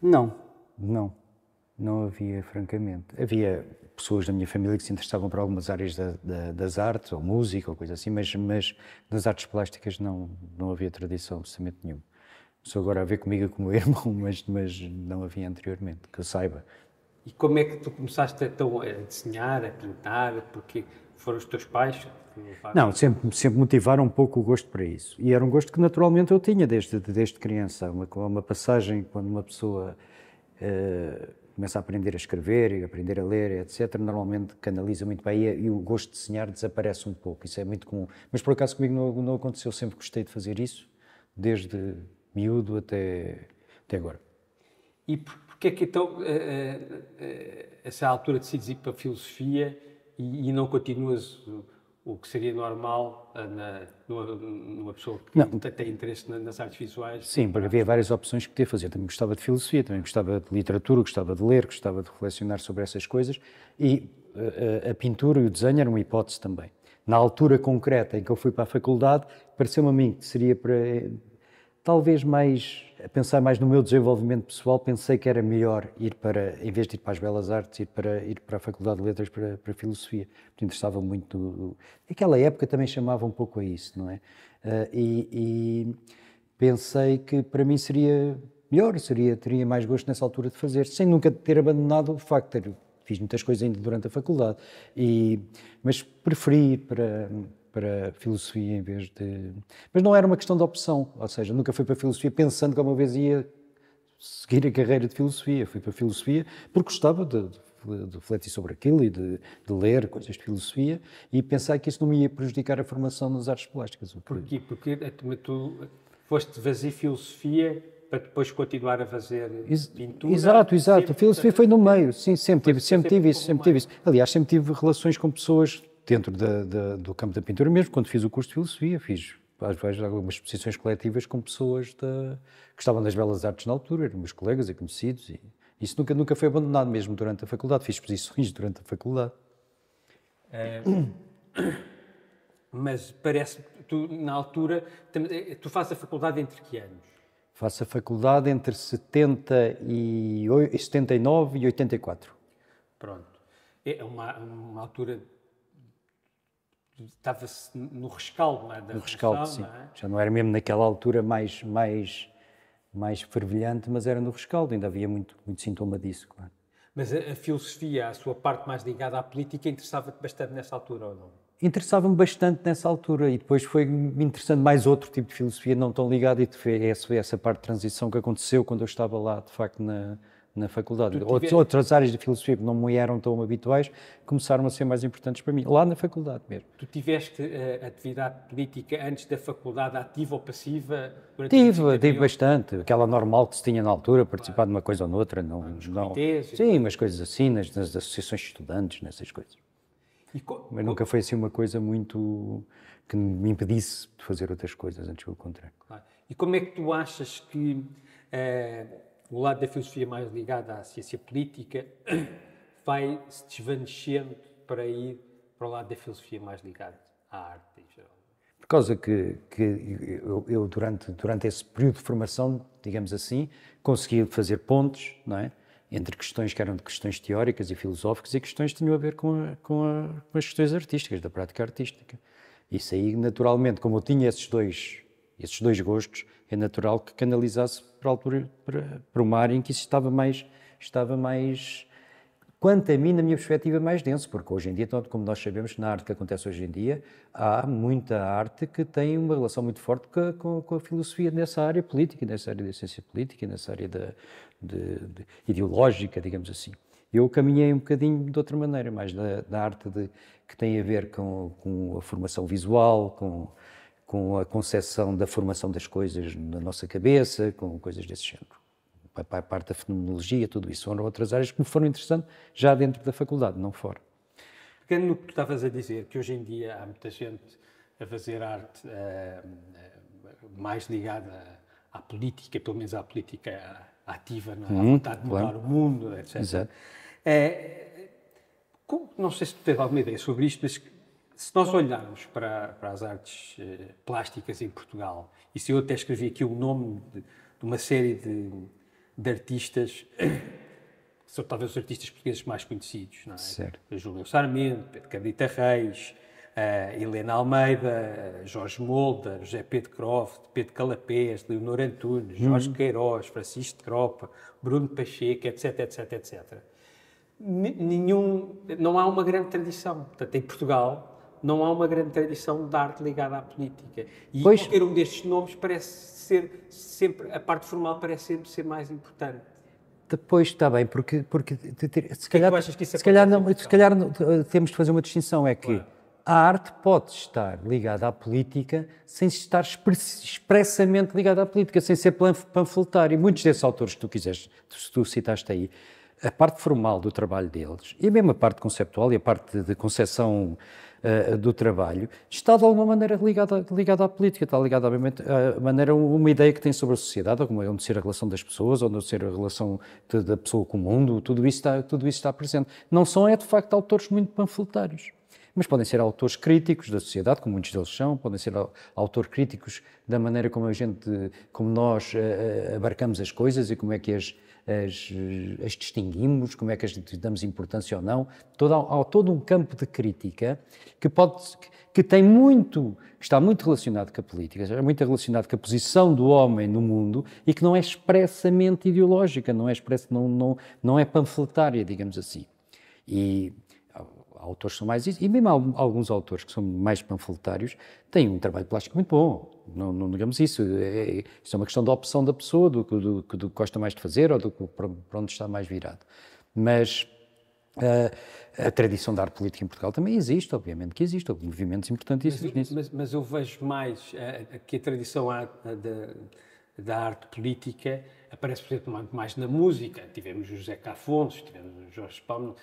Não, não. Não havia, francamente. Havia pessoas da minha família que se interessavam por algumas áreas da, da, das artes, ou música, ou coisa assim, mas, mas das artes plásticas não, não havia tradição, absolutamente nenhuma. Só agora a ver comigo como irmão, mas, mas não havia anteriormente, que eu saiba. E como é que tu começaste então, a desenhar, a pintar? Porque foram os teus pais? Não, sempre, sempre motivaram um pouco o gosto para isso. E era um gosto que naturalmente eu tinha desde, desde criança. Uma, uma passagem quando uma pessoa. Uh, começa a aprender a escrever e aprender a ler, etc., normalmente canaliza muito bem e o gosto de desenhar desaparece um pouco. Isso é muito comum. Mas por acaso comigo não, não aconteceu, sempre gostei de fazer isso, desde miúdo até, até agora. E por porquê é que então, eh, eh, eh, essa altura, decides ir para a filosofia e, e não continuas o que seria normal ah, na, numa, pessoa que não. tem interesse nas artes visuais. Sim, porque havia várias opções que podia fazer. Também gostava de filosofia, também gostava de literatura, gostava de ler, gostava de reflexionar sobre essas coisas. E a, ah, ah, a pintura e o desenho eram uma hipótese também. Na altura concreta em que eu fui para a faculdade, pareceu-me a mim que seria para talvez mais a pensar mais no meu desenvolvimento pessoal, pensei que era melhor ir para, em vez de ir para as belas artes, ir para, ir para a Faculdade de Letras, para, para a Filosofia. Porque interessava muito. Aquela época também chamava um pouco a isso, não é? Uh, e, e, pensei que para mim seria melhor, seria, teria mais gosto nessa altura de fazer, sem nunca ter abandonado o facto de ter. Fiz muitas coisas ainda durante a faculdade, e, mas preferi ir para, para filosofia em vez de. Mas não era uma questão de opção, ou seja, nunca fui para filosofia pensando que alguma vez ia seguir a carreira de filosofia. Fui para filosofia porque gostava de, de, de refletir sobre aquilo e de, de, ler coisas de filosofia e pensar que isso não me ia prejudicar a formação nas artes plásticas. Porquê? Porque eh, tu foste fazer filosofia para depois continuar a fazer pintura. Exato, exato. Sempre, a filosofia foi no meio, sim, sempre tive, sempre, sempre tive isso, sempre tive isso. Aliás, sempre tive relações com pessoas dentro da, da, do campo da pintura, mesmo quando fiz o curso de filosofia, fiz às vezes algumas exposições coletivas com pessoas da, que estavam nas belas artes na altura, eram meus colegas e conhecidos, e isso nunca, nunca foi abandonado mesmo durante a faculdade, fiz exposições durante a faculdade. É, mas parece, tu na altura, eh, tu fazes a faculdade entre que anos? Faço a faculdade entre 70 e, 79 e 84. Pronto. É uma, uma altura Estava-se no rescaldo, não é? da No rescaldo, sim. Não é? Já não era mesmo naquela altura mais, mais, mais fervilhante, mas era no rescaldo, ainda havia muito, muito sintoma disso, claro. Mas a, a filosofia, a sua parte mais ligada à política, interessava-te bastante nessa altura ou não? Interessava-me bastante nessa altura e depois foi me interessando mais outro tipo de filosofia não tão ligada e é essa, essa parte de transição que aconteceu quando eu estava lá, de facto, na, na faculdade. Outros, outras áreas de filosofia que não me eram tão habituais começaram a ser mais importantes para mim, lá na faculdade mesmo. Tu tiveste uh, atividade política antes da faculdade, ativa ou passiva? Assim tive, tive bastante. Aquela normal que se tinha na altura, participar claro. de uma coisa ou noutra. Não, ah, não... Sim, umas coisas assim, nas, nas associações de estudantes, nessas coisas. Co... Mas nunca foi assim uma coisa muito que me impedisse de fazer outras coisas, antes pelo contrário. Claro. E como é que tu achas que... Uh o lado da filosofia mais ligado à ciência política vai se desvanecendo para ir para o lado da filosofia mais ligado à arte em geral. Por causa que, que eu, eu, durante, durante esse período de formação, digamos assim, consegui fazer pontes, não é? entre questões que eram de questões teóricas e filosóficas e questões que tinham a ver com, a, com, a, com as questões artísticas, da prática artística. Isso aí, naturalmente, como eu tinha esses dois esses dois gostos, é natural que canalizasse para, altura, para, para uma área em que isso estava mais, estava mais, quanto a mim, na minha perspectiva, mais denso, porque hoje em dia, tanto como nós sabemos, na arte que acontece hoje em dia, há muita arte que tem uma relação muito forte com, com, com a filosofia nessa área política, nessa área da ciência política, nessa área de, de ideológica, digamos assim. Eu caminhei um bocadinho de outra maneira, mais da, da arte de, que tem a ver com, com a formação visual, com com a concepção da formação das coisas na nossa cabeça, com coisas desse género. A parte da fenomenologia, tudo isso. Foram outras áreas que me foram interessantes já dentro da faculdade, não fora. Pegando no que tu estavas a dizer, que hoje em dia há muita gente a fazer arte uh, mais ligada à política, pelo menos à política ativa, não é? Hum, à uhum, vontade de mudar o mundo, etc. Exato. É, eh, como, não sei se tu tens alguma ideia sobre isto, mas se nós olharmos para, para, as artes eh, plásticas em Portugal, e se eu até escrevi aqui o nome de, de uma série de, de artistas, que são talvez os artistas portugueses mais conhecidos, não é? Certo. Júlio Sarmento, Pedro Cadita Reis, uh, Helena Almeida, Jorge Molda, José Pedro Croft, Pedro Calapés, Leonor Antunes, uhum. Jorge uhum. Queiroz, Francisco de Cropa, Bruno Pacheco, etc, etc, etc. Nenhum, não há uma grande tradição. Portanto, em Portugal, não há uma grande tradição de arte ligada à política. E pois... qualquer um destes nomes parece ser sempre, a parte formal parece sempre ser mais importante. Depois está bem, porque, porque se calhar, que é que se calhar, não, se calhar então? não, eh, temos de fazer uma distinção, é que claro. a arte pode estar ligada à política sem estar expressamente ligada à política, sem ser panfletário. E muitos desses autores que tu quiseres, que tu citaste aí, a parte formal do trabalho deles, e mesmo a parte conceptual e a parte de concepção uh, do trabalho, está de alguma maneira ligada, ligada à política, está ligada, obviamente, à maneira, uma ideia que tem sobre a sociedade, como é onde ser a relação das pessoas, onde ser a relação de, da pessoa com o mundo, tudo isso, está, tudo isso está presente. Não são, é de facto, autores muito panfletários mas podem ser autores críticos da sociedade, como muitos deles são, podem ser autores críticos da maneira como a gente, como nós eh, eh, abarcamos as coisas e como é que as as, as distinguimos, como é que as damos importância ou não. Todo, há todo um campo de crítica que pode que tem muito, que está muito relacionado com a política, é muito relacionado com a posição do homem no mundo e que não é expressamente ideológica, não é expresso não, não, não é panfletária, digamos assim. E autores são mais isso, e mesmo alguns autores que são mais panfletários têm um trabalho plástico muito bom, não, não isso, é, é, isso é uma questão da opção da pessoa, do, do, do que gosta mais de fazer ou do que para onde está mais virado. Mas a, ah, a tradição da arte política em Portugal também existe, obviamente que existe, houve movimentos importantíssimos mas, nisso. Mas, mas, eu vejo mais a, ah, ah, que a tradição a, da, da arte política aparece, por exemplo, mais na música. Tivemos José Cafonso, tivemos Jorge Palma,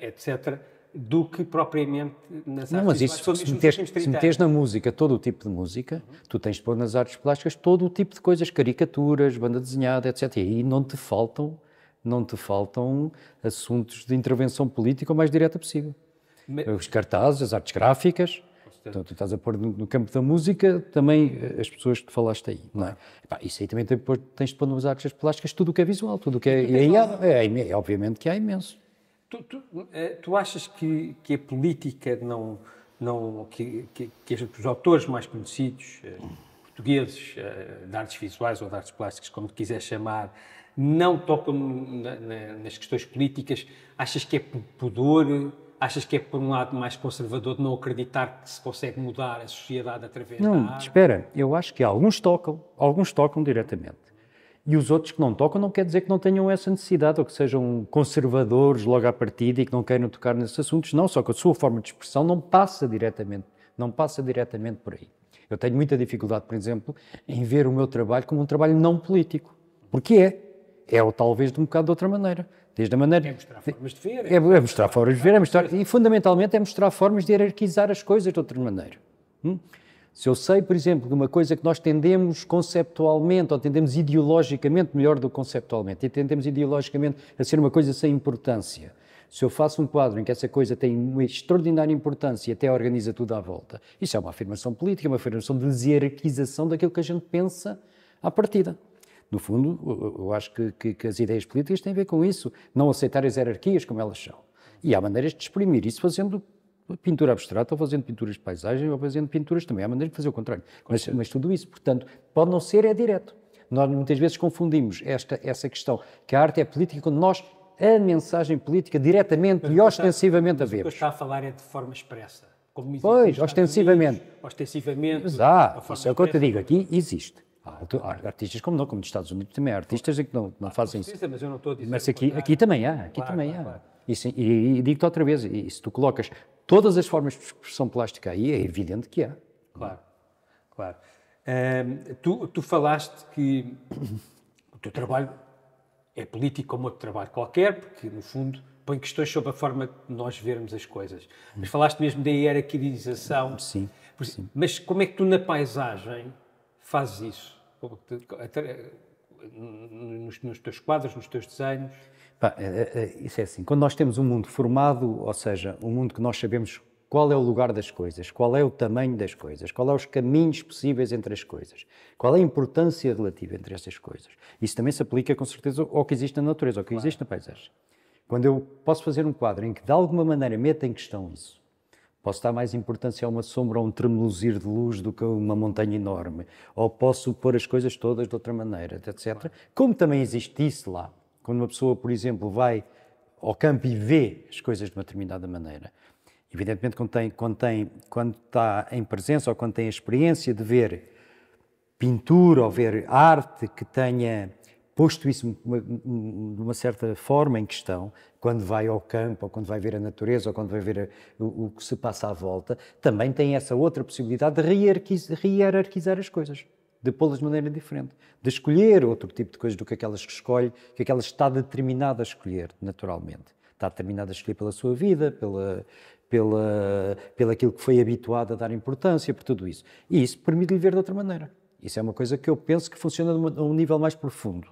etc do que propriamente nas não, artes mas isso, se, meter, se meteres na música todo o tipo de música, uhum. tu tens de pôr nas artes plásticas todo o tipo de coisas, caricaturas, banda desenhada, etc. E aí não te faltam, não te faltam assuntos de intervenção política o mais direta possível. Mas... Os cartazes, as artes gráficas. Então, tu estás a pôr no, campo da música também eh, as pessoas que falaste aí, não é? isso aí também tens de pôr nas artes plásticas tudo o que é visual, tudo o que é. é, é, é obviamente que há imenso. Tu, tu, eh, tu, achas que, que a política não. não que, que, que os autores mais conhecidos, eh, portugueses, eh, de artes visuais ou de artes plásticas, como tu quiser chamar, não tocam na, na, nas questões políticas? Achas que é por pudor? Achas que é por um lado mais conservador de não acreditar que se consegue mudar a sociedade através não, da Não, espera. Eu acho que alguns tocam, alguns tocam diretamente. E os outros que não tocam não quer dizer que não tenham essa necessidade ou que sejam conservadores logo à partida e que não queiram tocar nesses assuntos. Não, só que a sua forma de expressão não passa diretamente, não passa diretamente por aí. Eu tenho muita dificuldade, por exemplo, em ver o meu trabalho como um trabalho não político. Porque é. É ou talvez de um bocado de outra maneira. Desde a maneira. É mostrar formas de ver. É, é, é mostrar formas de ver, é mostrar. E fundamentalmente é mostrar formas de hierarquizar as coisas de outra maneira. Hum? Se eu sei, por exemplo, que uma coisa que nós tendemos conceptualmente, ou tendemos ideologicamente, melhor do que conceptualmente, e tendemos ideologicamente a ser uma coisa sem importância, se eu faço um quadro em que essa coisa tem uma extraordinária importância e até organiza tudo à volta, isso é uma afirmação política, uma afirmação de hierarquização daquilo que a gente pensa à partida. No fundo, eu acho que, que, que as ideias políticas têm a ver com isso, não aceitar as hierarquias como elas são. E há maneiras de exprimir isso fazendo pintura abstrata, ou fazendo pinturas de paisagem, ou fazendo pinturas também. Há maneiras de fazer o contrário. Mas, mas, tudo isso, portanto, pode não ser, é direto. Nós muitas vezes confundimos esta, essa questão, que a arte é política, quando nós a mensagem política diretamente mas e ostensivamente a vemos. O que eu estou a falar é de forma expressa. Como pois, ostensivamente. Unidos, ostensivamente. Ah, isso é o que eu te digo. Aqui existe. Há artistas como não, como nos Estados Unidos também há artistas que não, não ah, fazem isso. Mas eu não estou a dizer. Mas aqui, aqui também há, aqui claro, também claro, há. Claro. e, e digo-te outra vez, e, se tu colocas todas as formas de expressão plástica aí, é evidente que há. É? Claro, claro. tu, tu falaste que o teu trabalho é político como outro trabalho qualquer, porque, no fundo, põe questões sobre a forma de nós vermos as coisas. Mas falaste mesmo da hierarquização. Sim, sim. Mas como é que tu, na paisagem, fazes isso? Nos, nos teus quadros, nos teus desenhos? Pá, é, é, é, isso é assim. Quando nós temos um mundo formado, ou seja, um mundo que nós sabemos qual é o lugar das coisas, qual é o tamanho das coisas, qual é os caminhos possíveis entre as coisas, qual é a importância relativa entre essas coisas. Isso também se aplica, com certeza, ao que existe na natureza, ao que claro. existe na paisagem. Quando eu posso fazer um quadro em que, de alguma maneira, meta em questão isso, posso dar mais importância a uma sombra ou um tremuluzir de luz do que a uma montanha enorme, ou posso pôr as coisas todas de outra maneira, etc. Como também existe isso lá, quando uma pessoa, por exemplo, vai ao campo e vê as coisas de uma determinada maneira, evidentemente quando, tem, quando, tem, quando está em presença ou quando tem a experiência de ver pintura ou ver arte que tenha posto isso de uma certa forma em questão, quando vai ao campo, ou quando vai ver a natureza, ou quando vai ver a, o, o, que se passa à volta, também tem essa outra possibilidade de hierarquizar, hierarquizar as coisas de pô-las de maneira diferente, de escolher outro tipo de coisas do que aquelas que escolhe, que aquelas está determinada a escolher, naturalmente. Está determinada a escolher pela sua vida, pela, pela, pela aquilo que foi habituado a dar importância, por tudo isso. E isso permite-lhe ver de outra maneira. Isso é uma coisa que eu penso que funciona a um nível mais profundo.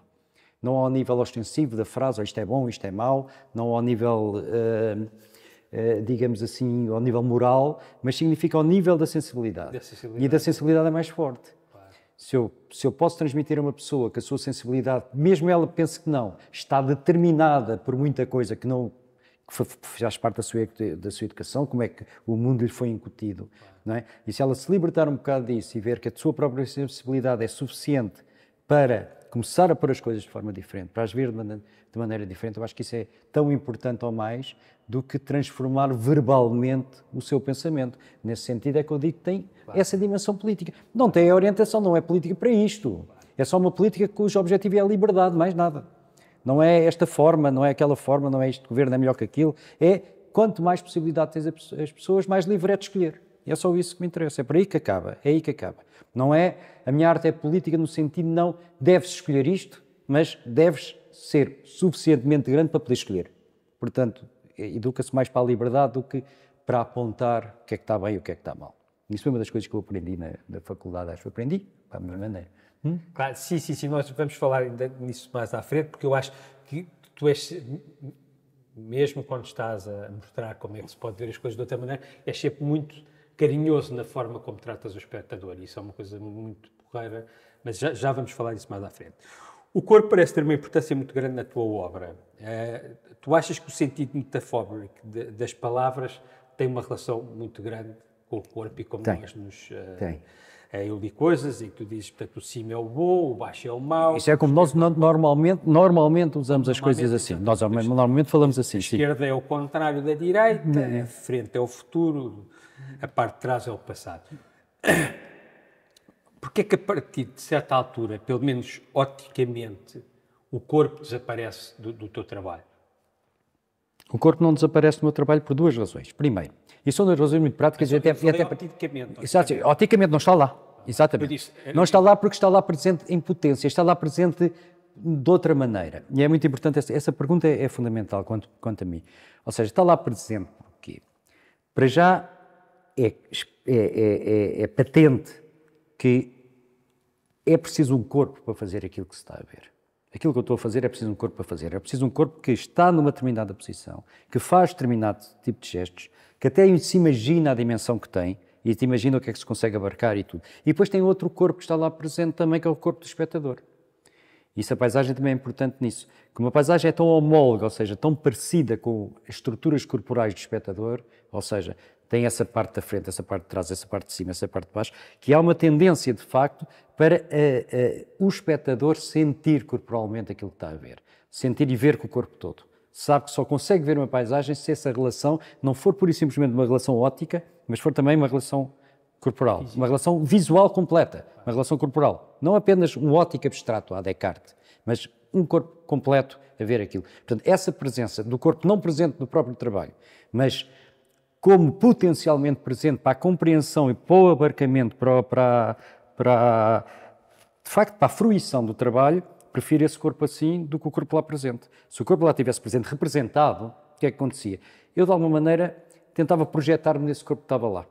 Não ao nível ostensivo da frase, oh, isto é bom, isto é mau, não ao nível, uh, uh, digamos assim, ao nível moral, mas significa ao nível da sensibilidade. da sensibilidade. E da sensibilidade é mais forte se eu, se eu posso transmitir a uma pessoa que a sua sensibilidade, mesmo ela pense que não, está determinada por muita coisa que não que faz parte da sua, da sua educação, como é que o mundo lhe foi incutido, não é? E se ela se libertar um bocado disso e ver que a sua própria sensibilidade é suficiente para começar a pôr as coisas de forma diferente, para as ver de maneira, de maneira diferente. Eu acho que isso é tão importante ou mais do que transformar verbalmente o seu pensamento. Nesse sentido é que eu digo que tem claro. essa dimensão política. Não tem a orientação, não é política para isto. É só uma política cujo objetivo é a liberdade, mais nada. Não é esta forma, não é aquela forma, não é este governo é melhor que aquilo. É quanto mais possibilidade tens as pessoas, mais livre é de escolher. E é só isso que me interessa. É por aí que acaba. É aí que acaba. Não é. A minha arte é política no sentido não deves escolher isto, mas deves ser suficientemente grande para poder escolher. Portanto, educa-se mais para a liberdade do que para apontar o que é que está bem e o que é que está mal. Isso foi uma das coisas que eu aprendi na, na faculdade, acho que aprendi, para a minha maneira. Hum? Claro, sim, sim, sim, nós vamos falar ainda nisso mais à frente, porque eu acho que tu és, mesmo quando estás a mostrar como é que se pode ver as coisas de outra maneira, és sempre muito carinhoso na forma como tratas o espectador. Isso é uma coisa muito porreira, mas já, já vamos falar disso mais à frente. O corpo parece ter uma importância muito grande na tua obra. É, tu achas que o sentido metafórico de, das palavras tem uma relação muito grande com o corpo e como tem. nós nos. Uh, tem. Uh, eu li coisas e tu dizes, portanto, o cima é o bom, o baixo é o mau. Isso é como nós normalmente, normalmente usamos normalmente, as coisas assim. Nós normalmente falamos assim. A esquerda sim. é o contrário da direita, a é? frente é o futuro, a parte de trás é o passado. Porque é que a partir de certa altura, pelo menos oticamente, o corpo desaparece do, do teu trabalho? O corpo não desaparece do meu trabalho por duas razões. Primeiro, e são duas razões muito práticas. Então, e até, eu até, oticamente. Exato, oticamente não está lá. Exatamente. Disse, eh, não está lá porque está lá presente em potência, está lá presente de outra maneira. E é muito importante, essa, essa pergunta é, é fundamental quanto, quanto a mim. Ou seja, está lá presente porquê? Para já, é, é, é, é, é patente que é preciso um corpo para fazer aquilo que se está a ver. Aquilo que eu estou a fazer é preciso um corpo para fazer. É preciso um corpo que está numa determinada posição, que faz determinado tipo de gestos, que até se imagina a dimensão que tem e te imagina o que é que se consegue abarcar e tudo. E depois tem outro corpo que está lá presente também, que é o corpo do espectador. Isso a paisagem também é importante nisso. Que uma paisagem é tão homóloga, ou seja, tão parecida com as estruturas corporais do espectador, ou seja, tem essa parte da frente, essa parte de trás, essa parte de cima, essa parte de baixo, que há uma tendência, de facto, para uh, uh, o espectador sentir corporalmente aquilo que está a ver, sentir e ver com o corpo todo. Sabe que só consegue ver uma paisagem se essa relação não for pura e simplesmente uma relação óptica, mas for também uma relação corporal, uma relação visual completa, uma relação corporal. Não apenas um ótico abstrato à Descartes, mas um corpo completo a ver aquilo. Portanto, essa presença do corpo não presente no próprio trabalho, mas como potencialmente presente para a compreensão e para o abarcamento, para, para, para de facto, para a fruição do trabalho, prefiro esse corpo assim do que o corpo lá presente. Se o corpo lá estivesse presente, representado, o que é que acontecia? Eu, de alguma maneira, tentava projetar-me nesse corpo que estava lá.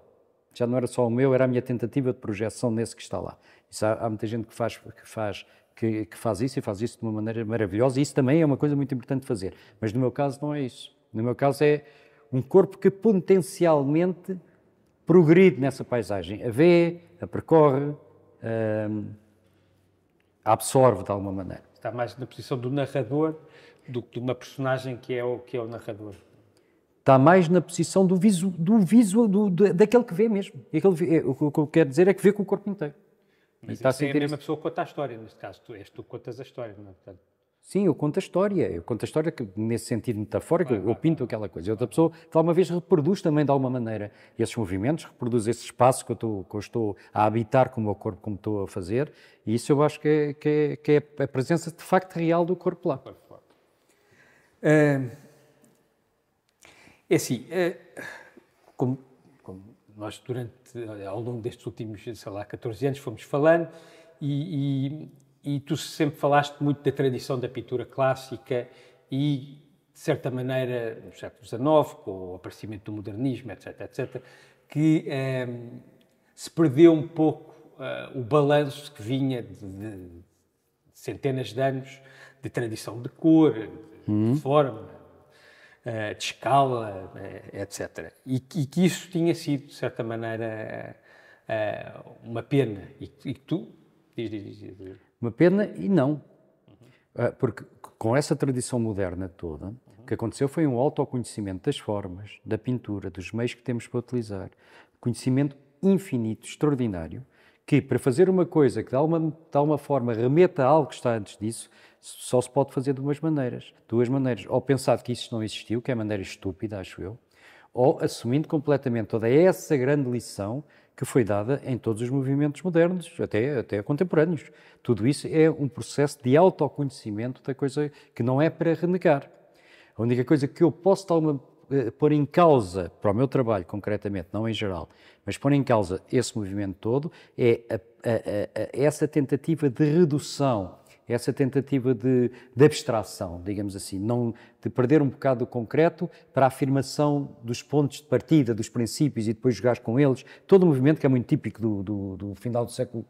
Já não era só o meu, era a minha tentativa de projeção nesse que está lá. Isso, há, há muita gente que faz, que faz que, que, faz isso e faz isso de uma maneira maravilhosa, e isso também é uma coisa muito importante de fazer. Mas no meu caso não é isso. No meu caso é um corpo que potencialmente progride nessa paisagem, a vê, a percorre, hum, a absorve de alguma maneira. Está mais na posição do narrador do que de uma personagem que é o que é o narrador. Está mais na posição do visual, do visual do, daquele que vê mesmo. o que eu quero dizer é que vê com o corpo inteiro. Mas está é a mesma isso. pessoa que conta a história, neste caso. Tu és tu que contas a história, não é? Portanto, Sim, eu conto a história. Eu conto a história que, nesse sentido metafórico, eu pinto aquela coisa. E outra pessoa, de alguma vez, reproduz também de alguma maneira esses movimentos, reproduz esse espaço que eu estou, que eu estou a habitar com o meu corpo, como estou a fazer. E isso eu acho que é, que é, que é a presença de facto real do corpo lá. É, é assim, é, como, como, nós durante, ao longo destes últimos, sei lá, 14 anos fomos falando e, e e tu sempre falaste muito da tradição da pintura clássica e, de certa maneira, no século XIX, com o aparecimento do modernismo, etc., etc., que ehm, se perdeu um pouco eh, o balanço que vinha de, de, centenas de anos de tradição de cor, de, hum. forma, eh, de escala, eh, etc. E, e, que isso tinha sido, de certa maneira, uma pena. E, e que tu. Diz, diz, diz, diz. Uma pena e não. Ah, porque com essa tradição moderna toda, o que aconteceu foi um autoconhecimento das formas, da pintura, dos meios que temos para utilizar. Conhecimento infinito, extraordinário, que para fazer uma coisa que de alguma, de alguma forma remeta a algo que está antes disso, só se pode fazer de duas maneiras. Duas maneiras. Ou pensar que isso não existiu, que é maneira estúpida, acho eu, ou assumindo completamente toda essa grande lição que foi dada em todos os movimentos modernos, até, até contemporâneos. Tudo isso é um processo de autoconhecimento da coisa que não é para renegar. A única coisa que eu posso uma, eh, pôr em causa, para o meu trabalho concretamente, não em geral, mas pôr em causa esse movimento todo, é a, a, a, essa tentativa de redução essa tentativa de, de, abstração, digamos assim, não, de perder um bocado do concreto para a afirmação dos pontos de partida, dos princípios e depois jogar com eles. Todo o um movimento que é muito típico do, do, do final do século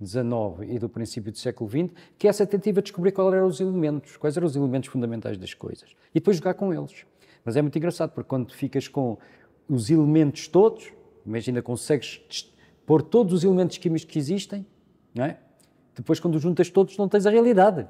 XIX e do princípio do século XX, que é essa tentativa de descobrir quais eram os elementos, quais eram os elementos fundamentais das coisas e depois jogar com eles. Mas é muito engraçado porque quando ficas com os elementos todos, imagina consegues pôr todos os elementos químicos que existem, não é? Depois, quando juntas todos, não tens a realidade.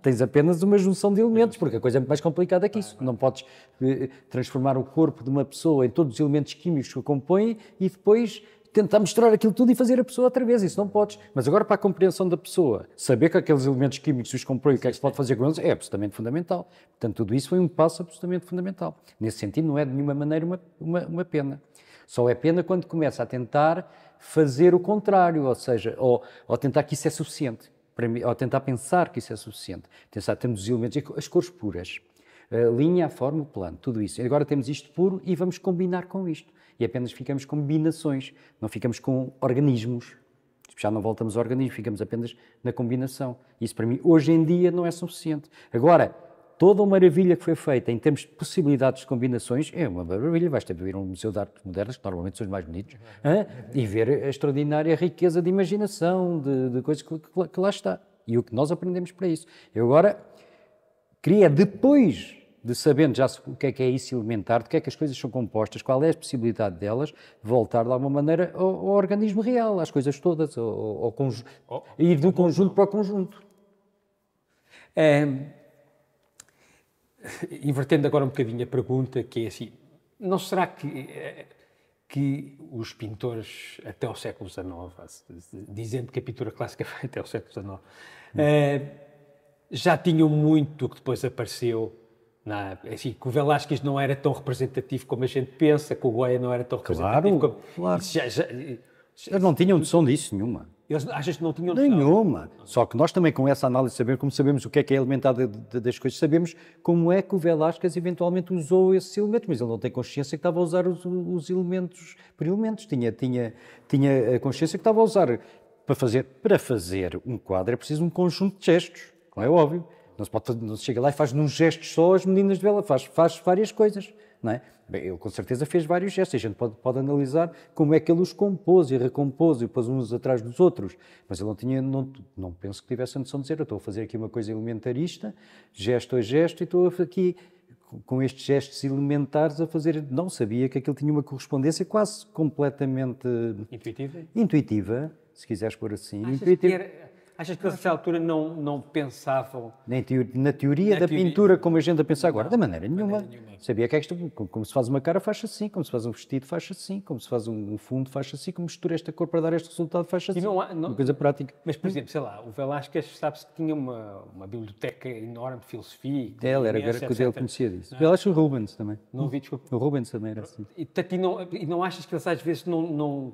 Tens apenas uma junção de elementos, porque a coisa é muito mais complicada que isso. Não podes eh, transformar o corpo de uma pessoa em todos os elementos químicos que o compõem e depois tentar misturar aquilo tudo e fazer a pessoa outra vez. Isso não podes. Mas agora, para a compreensão da pessoa, saber que aqueles elementos químicos os compõem e o que é que se pode fazer com eles é absolutamente fundamental. Portanto, tudo isso foi um passo absolutamente fundamental. Nesse sentido, não é de nenhuma maneira uma, uma, uma pena. Só é pena quando começa a tentar fazer o contrário, ou seja, ou, ou tentar que isso é suficiente, para mim, ou tentar pensar que isso é suficiente. Pensar, temos os elementos, as cores puras, a linha, a forma, o plano, tudo isso. E agora temos isto puro e vamos combinar com isto. E apenas ficamos com combinações, não ficamos com organismos. Tipo, já não voltamos ao organismo, ficamos apenas na combinação. Isso para mim, hoje em dia, não é suficiente. Agora, toda a maravilha que foi feita em termos de possibilidades de combinações, é uma maravilha. Vais ter de ir a um museu de artes modernas, que normalmente são os mais bonitos, hein? e ver a extraordinária riqueza de imaginação, de, de coisas que, que, que lá está. E o que nós aprendemos para isso. Eu agora queria, depois de sabendo já o que é que é isso elementar, de que é que as coisas são compostas, qual é a possibilidade delas, voltar de alguma maneira ao, ao organismo real, às coisas todas, ao, ao, ao oh, ir do conjunto para o conjunto. É, invertendo agora um bocadinho a pergunta, que é assim, não será que, que os pintores até o século XIX, dizendo que a pintura clássica vai até o século XIX, eh, já tinham muito que depois apareceu na, é assim, que o Velázquez não era tão representativo como a gente pensa, que o Goya não era tão claro, representativo como... Claro, já, já, já, Eles não tinham noção disso nenhuma. Eles achas que não tinham noção? Nenhuma. Só que nós também com essa análise sabemos, como sabemos o que é que é alimentado das coisas, sabemos como é que o Velásquez eventualmente usou esses elementos, mas ele não tem consciência que estava a usar os, os elementos por elementos. Tinha, tinha, tinha a consciência que estava a usar. Para fazer, para fazer um quadro é preciso um conjunto de gestos, não é óbvio. Não se, pode, não se chega lá e faz num gesto só as meninas de vela, faz, faz várias coisas não é? Bem, ele com certeza fez vários gestos, a gente pode, pode analisar como é que ele os compôs e recompôs e pôs uns atrás dos outros, mas ele não tinha, não, não penso que tivesse a noção de dizer, eu estou a fazer aqui uma coisa elementarista, gesto a gesto, e estou aqui com estes gestos elementares a fazer. Não sabia que aquilo tinha uma correspondência quase completamente. Intuitiva? Intuitiva, se quiseres pôr assim. Achas intuitiva. Que era, Achas que eles, nessa altura, não, não pensavam. Nem teori, na teoria na da teoria... pintura, como a gente a pensar agora, não, de maneira nenhuma. maneira nenhuma. Sabia que é isto, como, como, se faz uma cara, faz assim, como se faz um vestido, faz assim, como se faz um, fundo, faz assim, como mistura esta cor para dar este resultado, faz assim. Não há, não... Uma coisa prática. Mas, por exemplo, sei lá, o Velázquez sabe-se que tinha uma, uma biblioteca enorme de filosofia. Dele, era o que dele conhecia disso. É? Velázquez e o Rubens também. Não vi, desculpa. O Rubens também era assim. E, e, não, e não achas que eles às vezes não, não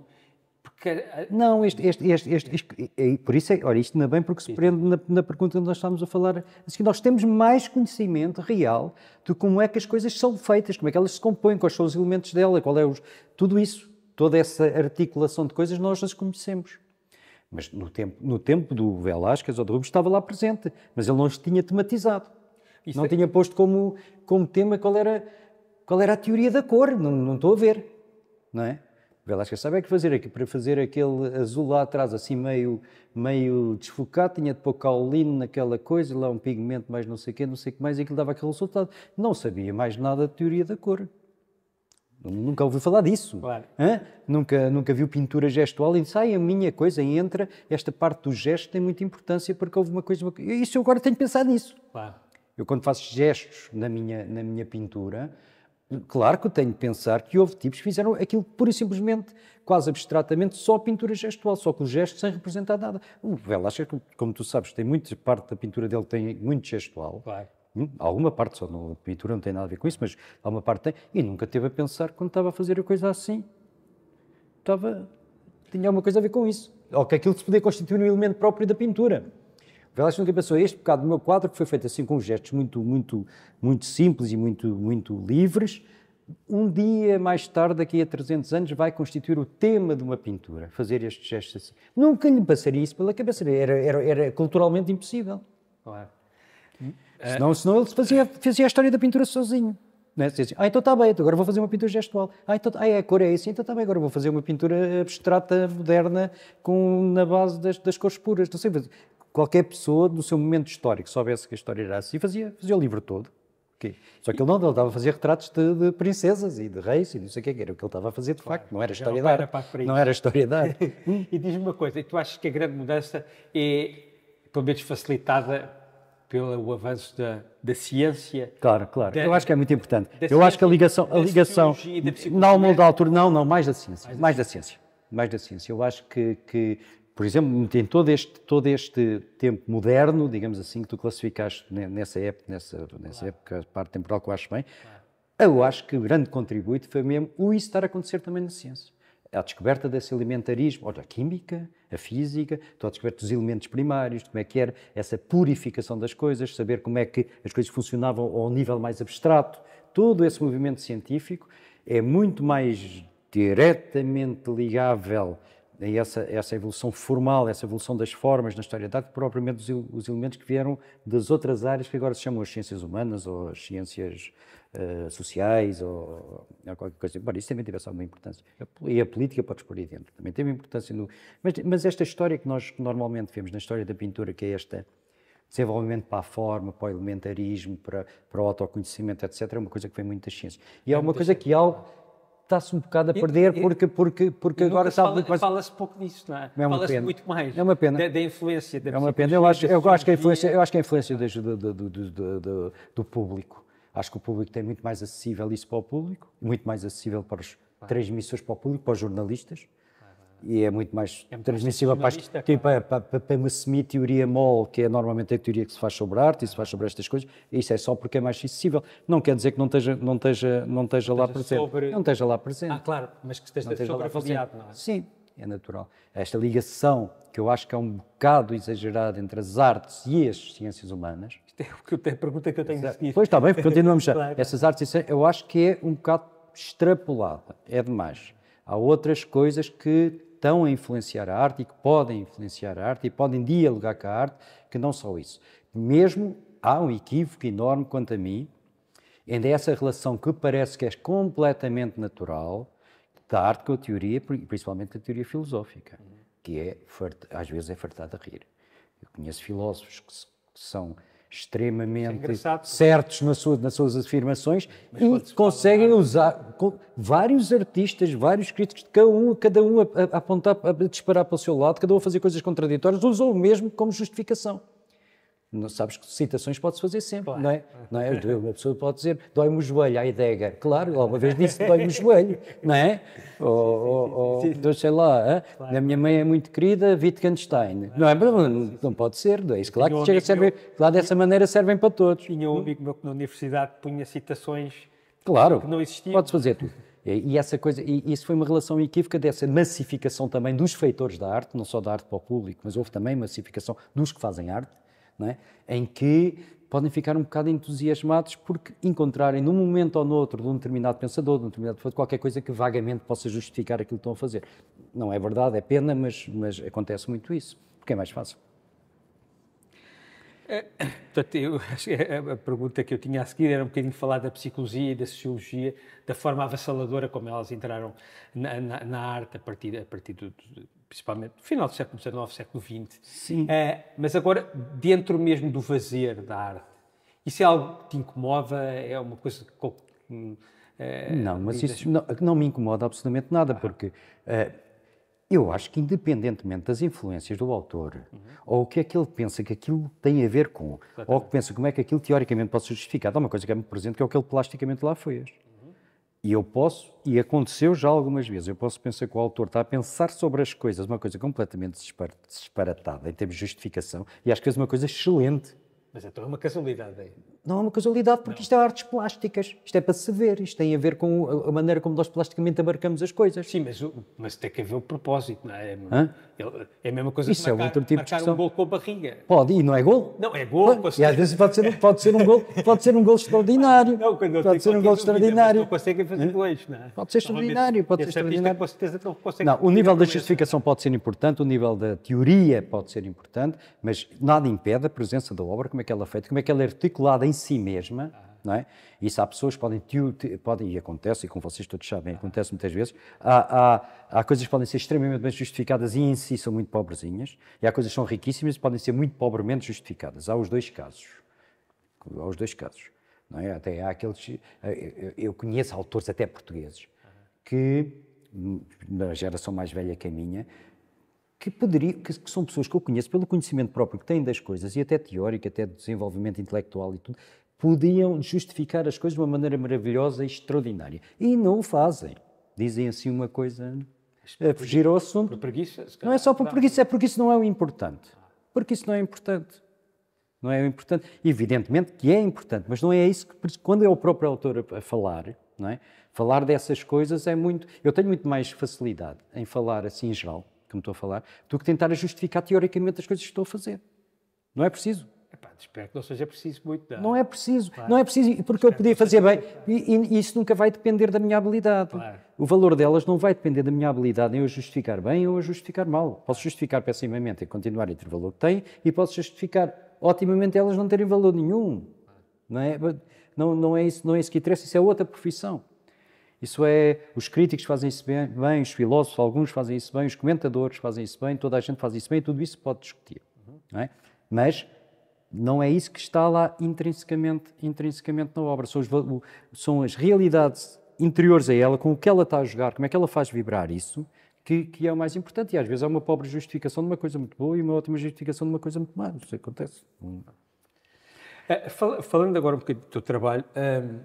porque... Não, este, este, este, este, por isso, é, olha, isto ainda bem porque se prende na, na pergunta que nós estávamos a falar. Assim, nós temos mais conhecimento real de como é que as coisas são feitas, como é que elas se compõem, quais são os elementos dela, qual é os... Tudo isso, toda essa articulação de coisas, nós as conhecemos. Mas no tempo, no tempo do Velázquez ou do Rubens estava lá presente, mas ele não os tinha tematizado. Isso não é... tinha posto como, como tema qual era, qual era a teoria da cor, não, não estou a ver, não é? Velasquez sabe é que fazer aqui, para fazer aquele azul lá atrás, assim meio, meio desfocado, tinha de pôr caolino naquela coisa, lá um pigmento mais não sei o quê, não sei o que mais, e aquilo dava aquele resultado. Não sabia mais nada de teoria da cor. Nunca ouviu falar disso. Claro. Nunca, nunca viu pintura gestual e sai ah, a minha coisa, entra, esta parte do gesto tem muita importância porque houve uma coisa. Uma... Isso eu agora tenho de pensar nisso. Claro. Eu, quando faço gestos na minha, na minha pintura, Claro que eu tenho de pensar que houve tipos que fizeram aquilo pura e simplesmente, quase abstratamente, só pintura gestual, só com o gesto sem representar nada. O Velasco, como tu sabes, tem muita parte da pintura dele tem muito gestual. Claro. Hum? alguma parte, só na a pintura não tem nada a ver com isso, mas alguma parte tem. E nunca teve a pensar quando estava a fazer a coisa assim. Estava, tinha alguma coisa a ver com isso. Ou que aquilo se podia constituir um elemento próprio da pintura. Velasco nunca pensou, este bocado do meu quadro, que foi feito assim com gestos muito, muito, muito simples e muito, muito livres, um dia mais tarde, daqui a 300 anos, vai constituir o tema de uma pintura, fazer estes gestos assim. Nunca lhe passaria isso pela cabeça, né? era, era, era culturalmente impossível. Claro. É. Senão, senão ele fazia, fazia a história da pintura sozinho. Né? Assim, ah, então está bem, agora vou fazer uma pintura gestual. Ah, então, ah é, a cor é assim, então está bem, agora vou fazer uma pintura abstrata, moderna, com, na base das, das cores puras. Não sei, qualquer pessoa, no seu momento histórico, soubesse que a história era assim, fazia, fazia o livro todo. Okay. Só que ele não, ele estava a fazer retratos de, de, princesas e de reis e não sei o que é era o que ele estava a fazer de claro, facto, não era história não da Não era história da e diz-me uma coisa, e tu achas que a grande mudança é, pelo menos, facilitada pelo avanço da, da ciência? Claro, claro. Da, eu acho que é muito importante. Eu ciência, acho que a ligação, a ligação, não, não da altura, não, não, mais da ciência, mais da, mais da ciência. ciência. mais da ciência. Eu acho que, que por exemplo, em todo este, todo este tempo moderno, digamos assim, que tu classificaste nessa época, nessa, nessa claro. época, parte temporal que eu acho bem, claro. eu acho que o grande contributo foi mesmo o isso estar a acontecer também na ciência. A descoberta desse alimentarismo, olha, a química, a física, a descoberta dos elementos primários, como é que era essa purificação das coisas, saber como é que as coisas funcionavam ao nível mais abstrato. Todo esse movimento científico é muito mais diretamente ligável e essa, essa evolução formal, essa evolução das formas na história da arte, propriamente os, os, elementos que vieram das outras áreas que agora se chamam as ciências humanas ou as ciências uh, sociais ou, ou, qualquer coisa. Embora isso também tivesse alguma importância. E a política, pode por aí dentro, também teve importância. No, mas, mas esta história que nós normalmente vemos na história da pintura, que é esta desenvolvimento para a forma, para o elementarismo, para, para o autoconhecimento, etc., é uma coisa que vem muito das ciências. E é uma coisa que algo está-se um bocado a perder e, e, porque, porque, porque agora está fala, quase... Fala-se pouco disso, não é? é fala-se muito mais. É uma pena. Da, da influência da É uma pena. Eu acho, eu, acho que a influência, eu acho que a influência do, do, do, do, do público. Acho que o público tem muito mais acessível isso para o público, muito mais acessível para os transmissores, para o público, para os jornalistas e é muito mais é transmissível para, tipo, claro. tipo, para, para, para uma semi-teoria mole, que é normalmente a teoria que se faz sobre arte e se faz sobre estas coisas, isso é só porque é mais sensível. Não quer dizer que não esteja, não esteja, não esteja, não lá presente. Sobre... Não esteja lá presente. Ah, claro, mas que esteja, esteja sobreavaliado, não é? Sim, é natural. Esta ligação, que eu acho que é um bocado exagerada entre as artes e as ciências humanas... Isto é a pergunta que eu tenho de seguir. Pois está bem, continuamos já. claro. Essas artes, é, eu acho que é um bocado extrapolada, é demais. Há outras coisas que estão a influenciar a arte e que podem influenciar a arte e podem dialogar com a arte, que não só isso. Mesmo há um equívoco enorme quanto a mim, ainda é essa relação que parece que é completamente natural da arte com a teoria, principalmente a teoria filosófica, que é, às vezes é fartada a rir. Eu conheço filósofos que são extremamente é certos nas suas, nas suas afirmações Mas e conseguem falar. usar vários artistas, vários críticos, cada um, cada um a, a apontar, a disparar para o seu lado, cada um a fazer coisas contraditórias, usou o mesmo como justificação. Não sabes que citações pode-se fazer sempre, claro. não é? Não é? Uma pessoa pode dizer, dói-me o joelho, a Heidegger. Claro, alguma vez disse, dói-me o joelho, não é? Ou, sim, sim, sim, ou sei lá, claro. a minha mãe é muito querida, Wittgenstein. Não é? Não, não pode ser, não é isso? Claro que um chega serve, claro, dessa maneira servem para todos. Tinha um amigo meu que na universidade punha citações claro, que não existiam. Claro, Pode-se fazer tudo. E essa coisa, e isso foi uma relação equívoca dessa massificação também dos feitores da arte, não só da arte para o público, mas houve também massificação dos que fazem arte é? em que podem ficar um bocado entusiasmados porque encontrarem num momento ou noutro de um determinado pensador, de um determinado qualquer coisa que vagamente possa justificar aquilo que estão a fazer. Não é verdade, é pena, mas, mas acontece muito isso, porque é mais fácil. Eh, eu, a pergunta que eu tinha a seguir era um bocadinho falar da psicologia e da sociologia, da forma avassaladora como elas entraram na, na, na arte a partir, a partir do, principalmente no final do século XIX, século XX. Sim. Uh, mas agora, dentro mesmo do fazer da arte, isso é algo que te incomoda? É uma coisa que. Hum, eh, não, mas isso não, não, me incomoda absolutamente nada, ah. porque uh, eu acho que, independentemente das influências do autor, uhum. ou o que é que ele pensa que aquilo tem a ver com, Exatamente. ou que pensa como é que aquilo teoricamente pode ser justificado, há uma coisa que é muito presente, que é o que ele plasticamente lá fez. E eu posso, e aconteceu já algumas vezes, eu posso pensar que o autor está a pensar sobre as coisas, uma coisa completamente disparatada em termos de justificação, e acho que é uma coisa excelente. Mas então é uma casualidade aí. É? Não é uma casualidade, porque não. isto é artes plásticas, isto é para se ver, isto tem a ver com a maneira como nós plasticamente abarcamos as coisas. Sim, mas, mas tem que haver o um propósito, não é? é Hã? É a mesma coisa Isso que é marcar, é outro tipo marcar de um gol com a barriga. Pode, e não é gol? Não, é gol. Pode, e às vezes pode ser, pode ser um gol, pode ser um gol extraordinário. Não, quando pode ser um gol extraordinário. Não conseguem fazer dois, não é? Pode ser extraordinário, pode ser extraordinário. Com certeza não consegue não, o nível da justificação pode ser importante, o nível da teoria pode ser importante, mas nada impede a presença da obra, como é que ela é feita, como é que ela é articulada em si mesma, não é? Isso há pessoas que podem, podem, e acontece, e com vocês todos sabem, acontece muitas vezes, há, há, há coisas que podem ser extremamente bem justificadas e em si são muito pobrezinhas, e há coisas que são riquíssimas e podem ser muito pobremente justificadas. Há os dois casos. Há os dois casos. Não é? Até há aqueles... Eh, eh, eu conheço autores, até portugueses, que, hum, na geração mais velha que a minha, que, poderia, que, que, são pessoas que eu conheço, pelo conhecimento próprio que têm das coisas, e até teórico, até desenvolvimento intelectual e tudo, podiam justificar as coisas de uma maneira maravilhosa e extraordinária. E não o fazem. Dizem assim uma coisa a fugir ao assunto. Por preguiça? Não é só por preguiça, é porque isso não é o importante. Porque isso não é importante. Não é o importante. Evidentemente que é importante, mas não é isso que. Quando é o próprio autor a, a falar, não é? Falar dessas coisas é muito. Eu tenho muito mais facilidade em falar assim em geral que me estou a falar, do que tentar justificar teoricamente as coisas que estou a fazer. Não é preciso. Epá, espero que não seja preciso muito. Não, é? não é preciso. Claro. Não é preciso, porque espero eu podia fazer bem. E, e, isso nunca vai depender da minha habilidade. Claro. O valor delas não vai depender da minha habilidade em eu justificar bem ou a justificar mal. Posso justificar pessimamente e continuar a ter o valor que tem, e posso justificar otimamente elas não terem valor nenhum. Não é, não, não é, isso, não é isso que interessa, isso é outra profissão. Isso é, os críticos fazem isso bem, bem, os filósofos, alguns fazem isso bem, os comentadores fazem isso bem, toda a gente faz isso bem, tudo isso pode discutir. Não é? Mas não é isso que está lá intrinsecamente, intrinsecamente na obra. São, os, são, as realidades interiores a ela, com o que ela está a jogar, como é que ela faz vibrar isso, que, que é o mais importante. E às vezes há é uma pobre justificação de uma coisa muito boa e uma ótima justificação de uma coisa muito má. Isso acontece. Eh, falando agora um bocadinho do teu trabalho, hum,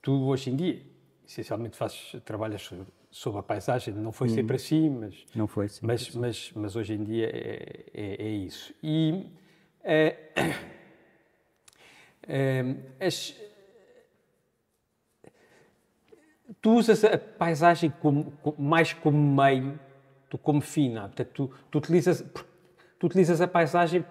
tu hoje em dia essencialmente fazes, trabalhas sobre a paisagem, não foi sempre hum. assim, mas... Não foi sempre mas, assim. mas, mas, hoje em dia é, é, é isso. E é, as, tu usas a paisagem como, mais como meio do como fina, portanto, tu, tu, utilizas, tu utilizas a paisagem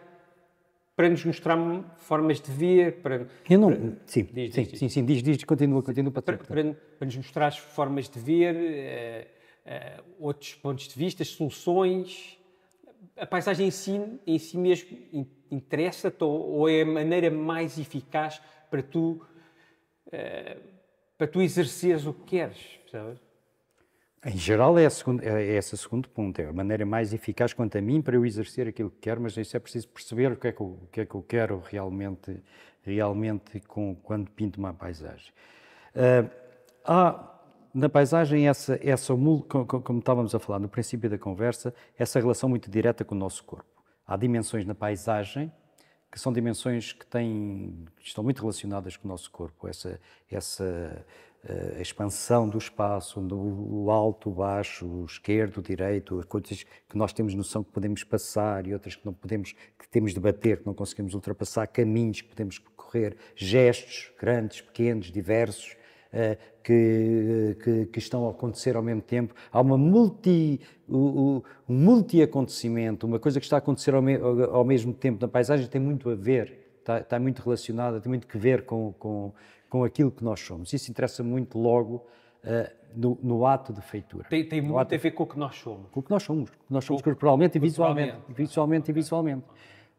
para nos mostrar formas de ver, para... Eu não... Para, sim, diz, sim, diz, diz, sim, diz, diz, continua, continua para, para, para nos mostrar as formas de ver, uh, uh, outros pontos de vista, soluções. A paisagem em si, em si mesmo interessa-te ou, ou, é a maneira mais eficaz para tu, uh, para tu exerceres o que queres, sabes? Em geral, é, segunda, é, é esse o segundo ponto, é a maneira mais eficaz quanto a mim para eu exercer aquilo que quero, mas isso é preciso perceber o que é que eu, o que é que eu quero realmente, realmente com, quando pinto uma paisagem. Uh, há na paisagem essa, essa como estávamos a falar no princípio da conversa, essa relação muito direta com o nosso corpo. Há dimensões na paisagem que são dimensões que têm, que estão muito relacionadas com o nosso corpo, essa, essa eh, a expansão do espaço, o alto, o baixo, o esquerdo, o direito, coisas que nós temos noção que podemos passar e outras que não podemos, que temos de bater, que não conseguimos ultrapassar, caminhos que podemos percorrer, gestos grandes, pequenos, diversos, eh, que, eh, que, que, estão a acontecer ao mesmo tempo. Há uma multi, um multi-acontecimento, uma coisa que está a acontecer ao, me, ao mesmo tempo na paisagem tem muito a ver, está, está muito relacionada, tem muito que ver com, com, com aquilo que nós somos. Isso interessa muito logo uh, no, no, ato de feitura. Tem, tem muito ato... a ver com o que nós somos. Com o que nós somos. Que nós somos corporalmente e visualmente. Visualmente, visualmente e visualmente.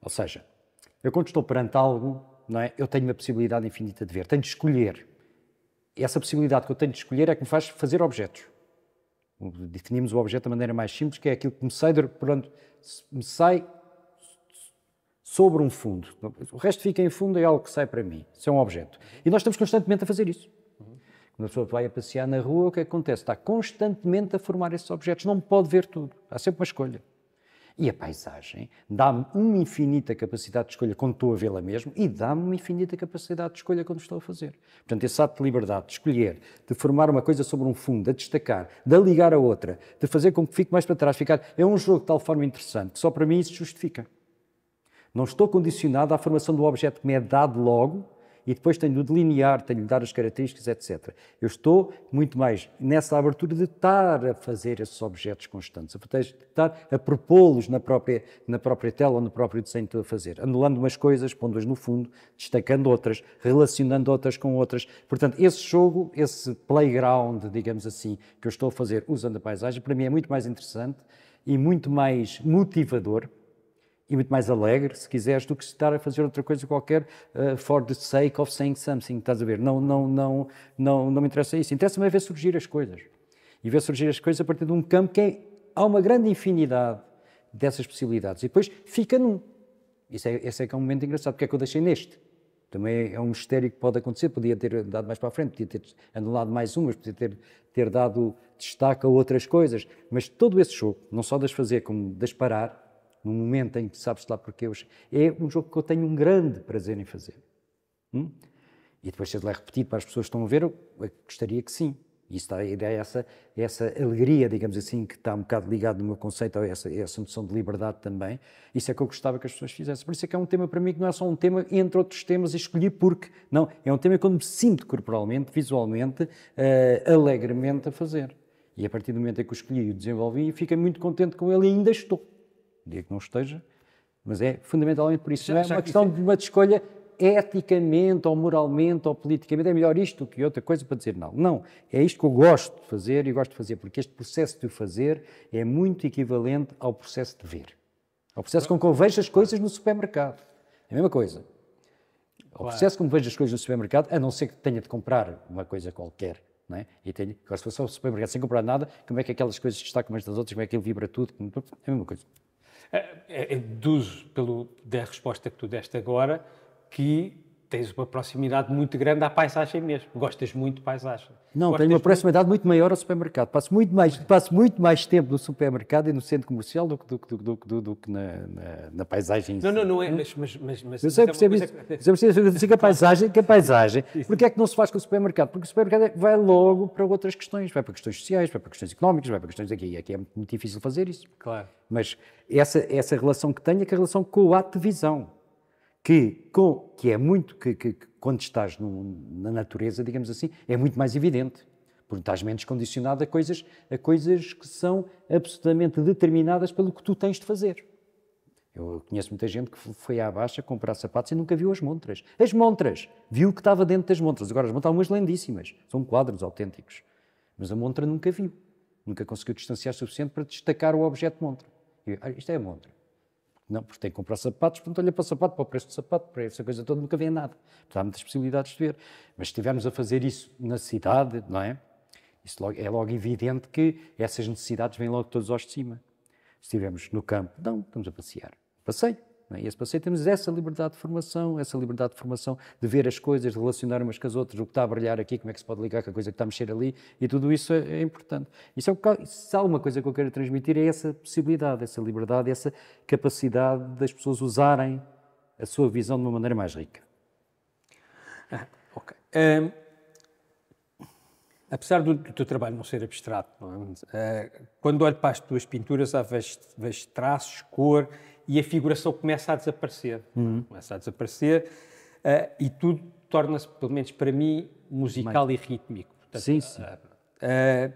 Ou seja, eu quando estou perante algo, não é? eu tenho uma possibilidade infinita de ver. Tenho de escolher. E essa possibilidade que eu tenho de escolher é que me faz fazer objetos. Definimos o objeto da maneira mais simples, que é aquilo que me me sai sobre um fundo. O resto fica em fundo, é algo que sai para mim. Isso é um objeto. E nós estamos constantemente a fazer isso. Quando a pessoa vai a passear na rua, o é que acontece? Está constantemente a formar esses objetos, não pode ver tudo. Há sempre uma escolha. E a paisagem dá-me uma infinita capacidade de escolha quando estou a vê-la mesmo e dá-me uma infinita capacidade de escolha quando estou a fazer. Portanto, esse ato de liberdade, de escolher, de formar uma coisa sobre um fundo, de destacar, de ligar a outra, de fazer com que fique mais para trás, ficar. É um jogo de tal forma interessante que só para mim isso justifica. Não estou condicionado à formação do objeto que me é dado logo e depois tenho de delinear, tenho de dar as características, etc. Eu estou muito mais nessa abertura de estar a fazer esses objetos constantes, a estar a propô-los na própria, na própria tela ou no próprio desenho que estou a fazer, anulando umas coisas, pondo-as no fundo, destacando outras, relacionando outras com outras. Portanto, esse jogo, esse playground, digamos assim, que eu estou a fazer usando a paisagem, para mim é muito mais interessante e muito mais motivador e muito mais alegre, se quiseres, do que estar a fazer outra coisa qualquer uh, for the sake of saying something, estás a ver? Não, não, não, não, não me interessa isso. Interessa-me é ver surgir as coisas. E ver surgir as coisas a partir de um campo que é, há uma grande infinidade dessas possibilidades. E depois fica num. Isso é, esse é que é um momento engraçado. Porque é que eu deixei neste? Também é, é um mistério que pode acontecer. Podia ter dado mais para a frente, podia ter anulado mais umas, podia ter, ter dado destaque a outras coisas. Mas todo esse jogo, não só das fazer como das parar, no momento em que sabes lá porque é hoje É um jogo que eu tenho um grande prazer em fazer. Hum? E depois, se ele é repetido para as pessoas que estão a ver, eu gostaria que sim. E está é essa, essa alegria, digamos assim, que está um bocado ligado no meu conceito, a essa, essa noção de liberdade também. Isso é que eu gostava que as pessoas fizessem. Por isso é que é um tema para mim que não é só um tema entre outros temas e escolhi porque. Não, é um tema que eu me sinto corporalmente, visualmente, uh, alegremente a fazer. E a partir do momento em que o escolhi e o desenvolvi, fiquei muito contente com ele e ainda estou dia que não esteja, mas é fundamentalmente por isso. Já, não é uma que questão é- de uma escolha eticamente ou moralmente ou politicamente é melhor isto do que outra coisa para dizer não. Não, é isto que eu gosto de fazer e gosto de fazer, porque este processo de fazer é muito equivalente ao processo de ver. Ao processo com que eu vejo as coisas no supermercado. É a mesma coisa. Ao processo como vejo as coisas no supermercado, a não ser que tenha de comprar uma coisa qualquer, não é? E tenho, agora se fosse ao supermercado sem comprar nada, como é que aquelas coisas que está com as das outras, como é que ele vibra tudo, é a mesma coisa. Eh, eh, deduzo pelo, da resposta que tu deste agora que tens uma proximidade muito grande à paisagem mesmo. Gostas muito de paisagem. Não, Gostas tenho uma proximidade muito... muito... maior ao supermercado. Passo muito, mais, passo muito mais tempo no supermercado e no centro comercial do que, do, do, do, do que na, na, na, paisagem. Não, não, não é. Mas, mas, mas, mas eu é sei que a paisagem, que a paisagem. porque é que não se faz com o supermercado? Porque o supermercado é, vai logo para outras questões. Vai para questões sociais, vai para questões económicas, vai para questões aqui. E aqui é muito, difícil fazer isso. Claro. Mas essa, essa relação que tenho é que é a relação com a televisão que, com, que é muito, que, que quando estás no, na natureza, digamos assim, é muito mais evidente. Porque estás menos condicionado a coisas, a coisas que são absolutamente determinadas pelo que tu tens de fazer. Eu conheço muita gente que foi à baixa comprar sapatos e nunca viu as montras. As montras! Viu o que estava dentro das montras. Agora, as montras são umas lindíssimas, são quadros autênticos. Mas a montra nunca viu. Nunca conseguiu distanciar o suficiente para destacar o objeto montra. Eu, ah, isto é a montra. Não, porque tem que comprar sapatos, portanto olha para o sapato, para o preço do sapato, para essa coisa toda, nunca vê nada. Portanto, há muitas possibilidades de ver. Mas se estivermos a fazer isso na cidade, não é? Isso logo, é logo evidente que essas necessidades vêm logo todos aos de cima. Se estivermos no campo, não, estamos a passear. Passeio, é? E esse passeio temos essa liberdade de formação, essa liberdade de formação de ver as coisas, de relacionar umas com as outras, o que está a brilhar aqui, como é que se pode ligar com a coisa que está a mexer ali, e tudo isso é, é importante. Isso é se há uma coisa que eu quero transmitir é essa possibilidade, essa liberdade, essa capacidade das pessoas usarem a sua visão de uma maneira mais rica. Ah, ok. Um, apesar do, do, teu trabalho não ser abstrato, não é? uh, quando olho para as tuas pinturas, há vejo, vejo traços, cor e a figuração começa a desaparecer. Uhum. Começa a desaparecer uh, e tudo torna-se, pelo menos para mim, musical e rítmico. Portanto, sim, sim. Uh,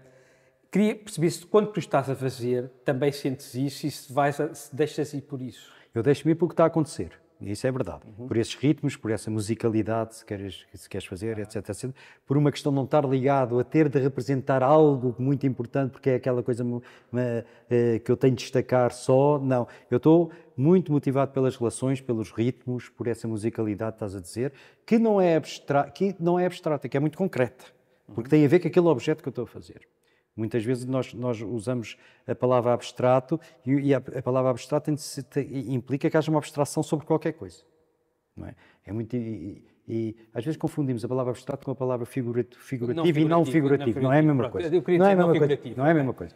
queria perceber se quando tu estás a fazer também sentes isso e se, vais a, se deixas ir por isso. Eu deixo-me ir pelo que está a acontecer. Isso é verdade. Uhum. Por esses ritmos, por essa musicalidade, se queres, se queres fazer, etc, etc. Por uma questão de não estar ligado a ter de representar algo muito importante, porque é aquela coisa uma, uh, eh, que eu tenho de destacar só. Não. Eu estou muito motivado pelas relações, pelos ritmos, por essa musicalidade, estás a dizer, que não é abstrata, que, não é abstrata, que é muito concreta. Porque uhum. tem a ver com aquele objeto que eu estou a fazer. Muitas vezes nós, nós usamos a palavra abstrato e, e a, a, palavra abstrato implica que haja uma abstração sobre qualquer coisa. Não é? é muito. E, e às vezes confundimos a palavra abstrato com a palavra não figurativo, e não figurativo. Não, é a mesma coisa. Não é a mesma coisa. Não é a mesma coisa.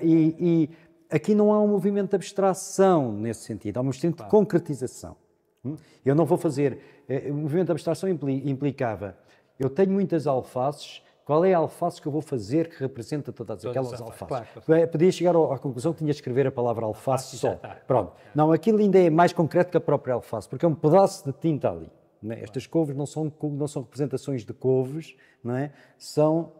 e, e, aqui não há um movimento de abstração nesse sentido, há um movimento claro. de concretização. Hum? Eu não vou fazer. Eh, o movimento de abstração implicava. Eu tenho muitas alfaces qual é a alface que eu vou fazer que representa todas, todas aquelas alfaces? Claro, claro. Podia chegar à conclusão que tinha de escrever a palavra alface ah, só. Pronto. Não, aquilo ainda é mais concreto que a própria alface, porque é um pedaço de tinta ali. Né? Estas couves não são, não são representações de couves, não é? são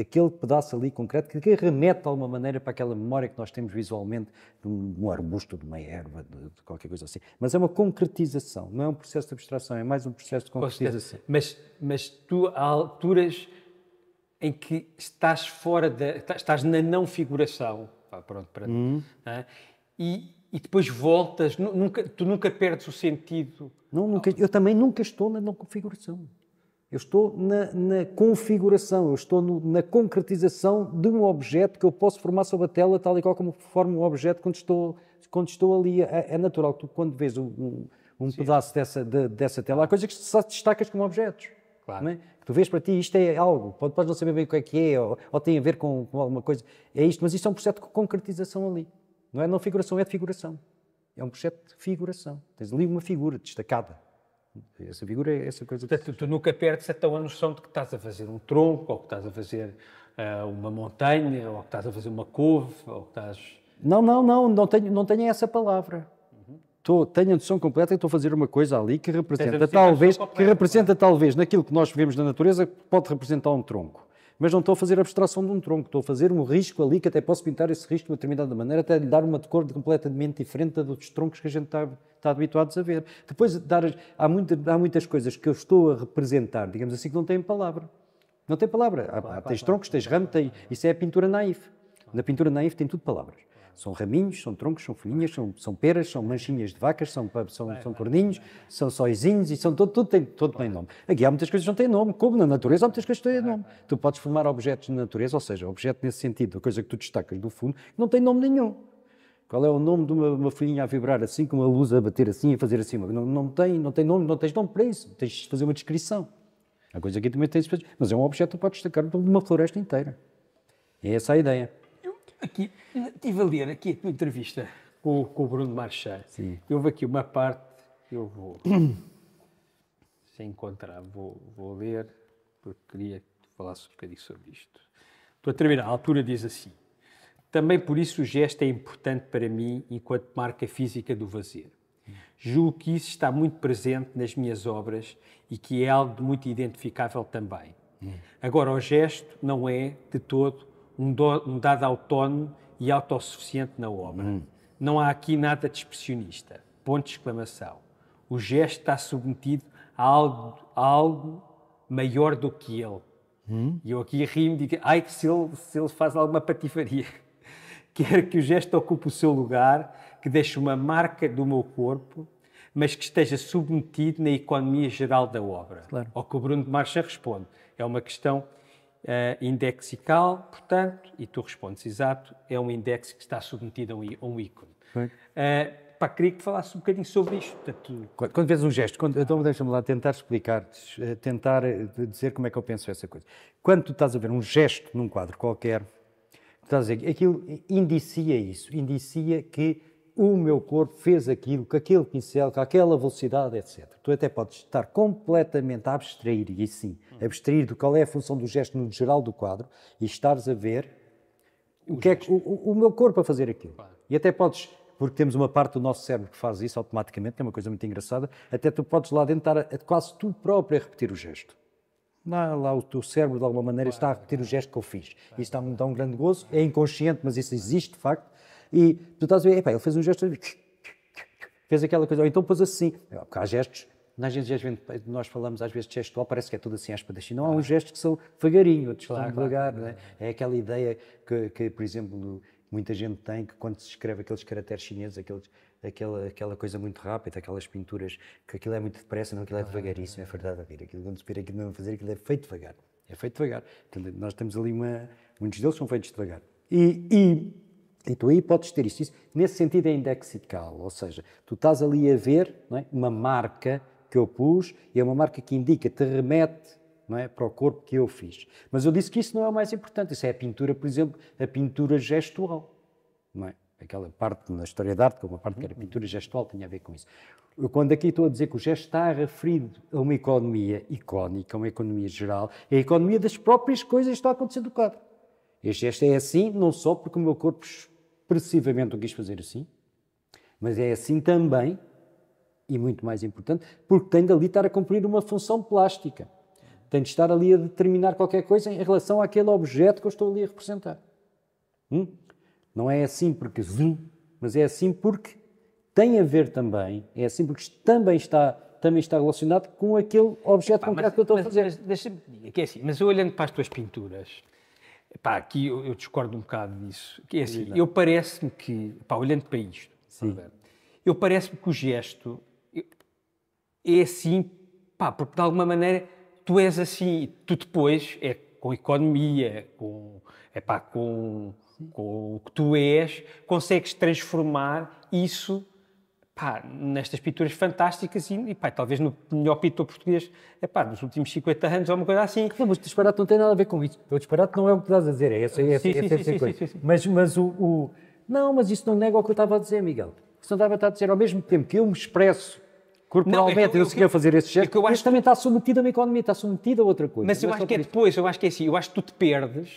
aquele pedaço ali concreto que, que remete de alguma maneira para aquela memória que nós temos visualmente de um, arbusto, de uma erva, de, de, qualquer coisa assim. Mas é uma concretização, não é um processo de abstração, é mais um processo de concretização. Mas, mas tu, há alturas em que estás fora da. Tá, estás na não figuração. Pá, pronto, hum. É? e, e depois voltas, nunca, tu nunca perdes o sentido. Não, nunca, eu também nunca estou na não configuração. Eu estou na, na configuração, eu estou no, na concretização de um objeto que eu posso formar sobre a tela, tal e qual como formo um objeto quando estou, quando estou ali. É, é natural que tu, quando vês um, um, um pedaço dessa, de, dessa tela, há coisas que só destacas como objetos. Claro. É? Que tu vês para ti, isto é algo, podes não saber bem o que é que é, ou, ou tem a ver com, com, alguma coisa. É isto, mas isto é um processo de concretização ali. Não é não figuração, é de figuração. É um processo de figuração. Tens ali uma figura destacada. Essa figura é essa coisa. Portanto, tu, tu nunca perdes até a noção de que estás a fazer um tronco, ou que estás a fazer uh, uma montanha, ou que estás a fazer uma couve, ou que estás. Não, não, não, não tenho, não tenho essa palavra tenho a noção completa que estou a fazer uma coisa ali que representa talvez, que representa talvez naquilo que nós vemos na natureza, pode representar um tronco. Mas não estou a fazer abstração de um tronco, estou a fazer um risco ali que até posso pintar esse risco de uma determinada maneira, até lhe dar uma cor completamente diferente da dos troncos que a gente está, está habituados a ver. Depois, dar, há, há muitas coisas que eu estou a representar, digamos assim, que não têm palavra. Não tem palavra. Ah, pá, tens troncos, tens ramo, tens... isso é a pintura naif. Na pintura naif tem tudo palavras. São raminhos, são troncos, são folhinhas, são, são peras, são manchinhas de vacas, são, são, são corninhos, são sóizinhos e são todo, todo, tem, todo tem nome. Aqui há muitas coisas que não têm nome, como na natureza há muitas coisas que têm nome. Tu podes formar objetos na natureza, ou seja, objeto nesse sentido, a coisa que tu destacas do fundo, não tem nome nenhum. Qual é o nome de uma, uma folhinha a vibrar assim, com uma luz a bater assim e fazer assim? Não, não, tem, não tem nome, não tens nome para isso. Tens de fazer uma descrição. A coisa aqui também tem mas é um objeto que pode destacar de uma floresta inteira. E essa é essa a ideia. Aqui, estive a ler aqui a tua entrevista com, com o Bruno Marchand. Sim. Houve aqui uma parte, que eu vou. se encontrar, vou, vou ler, porque queria que tu falasses um bocadinho sobre isto. Estou a terminar. A altura diz assim: Também por isso o gesto é importante para mim enquanto marca física do vazio. Julgo que isso está muito presente nas minhas obras e que é algo muito identificável também. Hum. Agora, o gesto não é, de todo, um, do, um dado autónomo e autossuficiente na obra. Hum. Não há aqui nada de expressionista. Ponto de exclamação. O gesto está submetido a algo, a algo maior do que ele. Hum? E eu aqui rimo e digo, ai se ele, se ele faz alguma patifaria. Quero que o gesto ocupe o seu lugar, que deixe uma marca do meu corpo, mas que esteja submetido na economia geral da obra. Claro. Ao que o Bruno de Marcha responde. É uma questão uh, indexical, portanto, e tu respondes, exato, é um index que está submetido a um, ícone. Uh, pá, queria que falasse um bocadinho sobre isto. Portanto, quando, quando vês um gesto, quando, então deixa-me lá tentar explicar, eh, tentar dizer como é que eu penso essa coisa. Quando tu estás a ver um gesto num quadro qualquer, estás a dizer, aquilo indicia isso, indicia que o meu corpo fez aquilo, com aquele pincel, com aquela velocidade, etc. Tu até podes estar completamente a abstrair, e sim, abstrair do qual é a função do gesto no geral do quadro, e estares a ver o, o que gesto. é que, o, o, meu corpo a fazer aquilo. Claro. E até podes, porque temos uma parte do nosso cérebro que faz isso automaticamente, que é uma coisa muito engraçada, até tu podes lá dentro estar a, a, quase tu próprio a repetir o gesto. Lá, lá, o teu cérebro, de alguma maneira, claro, está a repetir o gesto que eu fiz. Isso dá-me dá um grande gozo, é inconsciente, mas isso existe de facto. E tu estás a ver, epá, ele fez um gesto, fez aquela coisa, ou então pôs assim, é, porque há gestos, nós, nós falamos às vezes de gestual, parece que é tudo assim às padachim. Não, há uns gestos que são devagarinho, outros claro, estão devagar. Claro. É? é aquela ideia que, que, por exemplo, muita gente tem, que quando se escreve aqueles caracteres chineses, aqueles, aquela, aquela coisa muito rápida, aquelas pinturas, que aquilo é muito depressa, não, aquilo é devagaríssimo, é verdade a ver. Aquilo, quando se vira aquilo não fazer, aquilo é feito devagar. É feito devagar. Então, nós temos ali uma... Muitos deles são feitos devagar. e, e e então, tu aí podes ter isto. nesse sentido é indexical, ou seja, tu estás ali a ver é? uma marca que eu pus e é uma marca que indica, te remete não é, para o corpo que eu fiz. Mas eu disse que isso não é o mais importante. Isso é a pintura, por exemplo, a pintura gestual. Não é? Aquela parte na história da arte, que é uma parte que era uhum. pintura gestual, tinha a ver com isso. Eu, quando aqui estou a dizer que o gesto está referido a uma economia icónica, uma economia geral, é a economia das próprias coisas que está acontecendo no quadro. Este gesto é assim, não só porque o meu corpo expressivamente não quis fazer assim, mas é assim também, e muito mais importante, porque tem de ali estar a cumprir uma função plástica. Tem de estar ali a determinar qualquer coisa em relação àquele objeto que eu estou ali a representar. Hum? Não é assim porque zoom, mas é assim porque tem a ver também, é assim porque também está também está relacionado com aquele objeto concreto mas, que eu estou mas, a fazer. Mas, deixa-me, é, é assim, mas olhando para as tuas pinturas, Pá, aqui eu, eu, discordo um bocado disso. Que é assim, eu parece-me que, pá, olhando para isto, eu parece-me que o gesto é assim, pá, porque de alguma maneira tu és assim, tu depois é com economia, com, é pá, com, com o que tu és, consegues transformar isso pá, nestas pinturas fantásticas e, e pá, talvez no melhor pintor português é, pá, nos últimos 50 anos ou uma coisa assim. Não, mas o disparate não tem nada a ver com isso O disparate não é o que estás a dizer, é essa, é essa, sim, sim, sim, coisa. Mas, mas o, o, Não, mas isso não nega o que eu estava a dizer, Miguel. Isso não estava a dizer, ao mesmo tempo que eu me expresso corporalmente, não, é eu, eu, quero fazer esse gesto, é que eu acho mas também está submetido a uma economia, está submetido a outra coisa. Mas eu, é acho que é depois, eu acho que é assim, eu acho que tu te perdes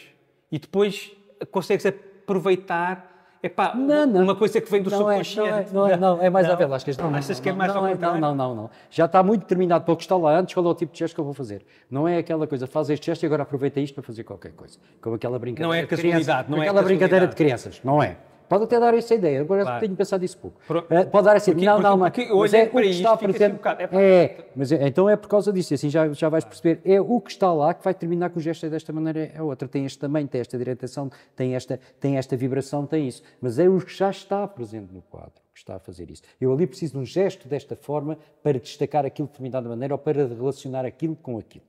e depois consegues aproveitar pá, não, não. uma coisa que vem do não subconsciente. É, não, é, não, é, não, é mais não. a Velasquez. É não, Achas que é mais não, ao é, contrário? Não, não, não. Já está muito determinado para o que está lá antes, qual é o tipo de gesto que eu vou fazer. Não é aquela coisa, faz este gesto e agora aproveita isto para fazer qualquer coisa. Como aquela brincadeira Não é casualidade, não é Aquela casualidade. brincadeira de crianças, não é? Pode até dar essa ideia, agora claro. tenho pensado isso pouco. Pro... Eh, pode dar essa ideia. Não, não, mas, mas é, o que está a pretender. Assim um é, é, então- mas é, então é por causa disso, assim já, já vais perceber. É o que está lá que vai terminar com o gesto é desta maneira é outra. Tem este tamanho, tem esta direção, tem esta, tem esta vibração, tem isso. Mas é o que já está presente no quadro que está a fazer isso. Eu ali preciso de um gesto desta forma para destacar aquilo de determinada maneira ou para relacionar aquilo com aquilo.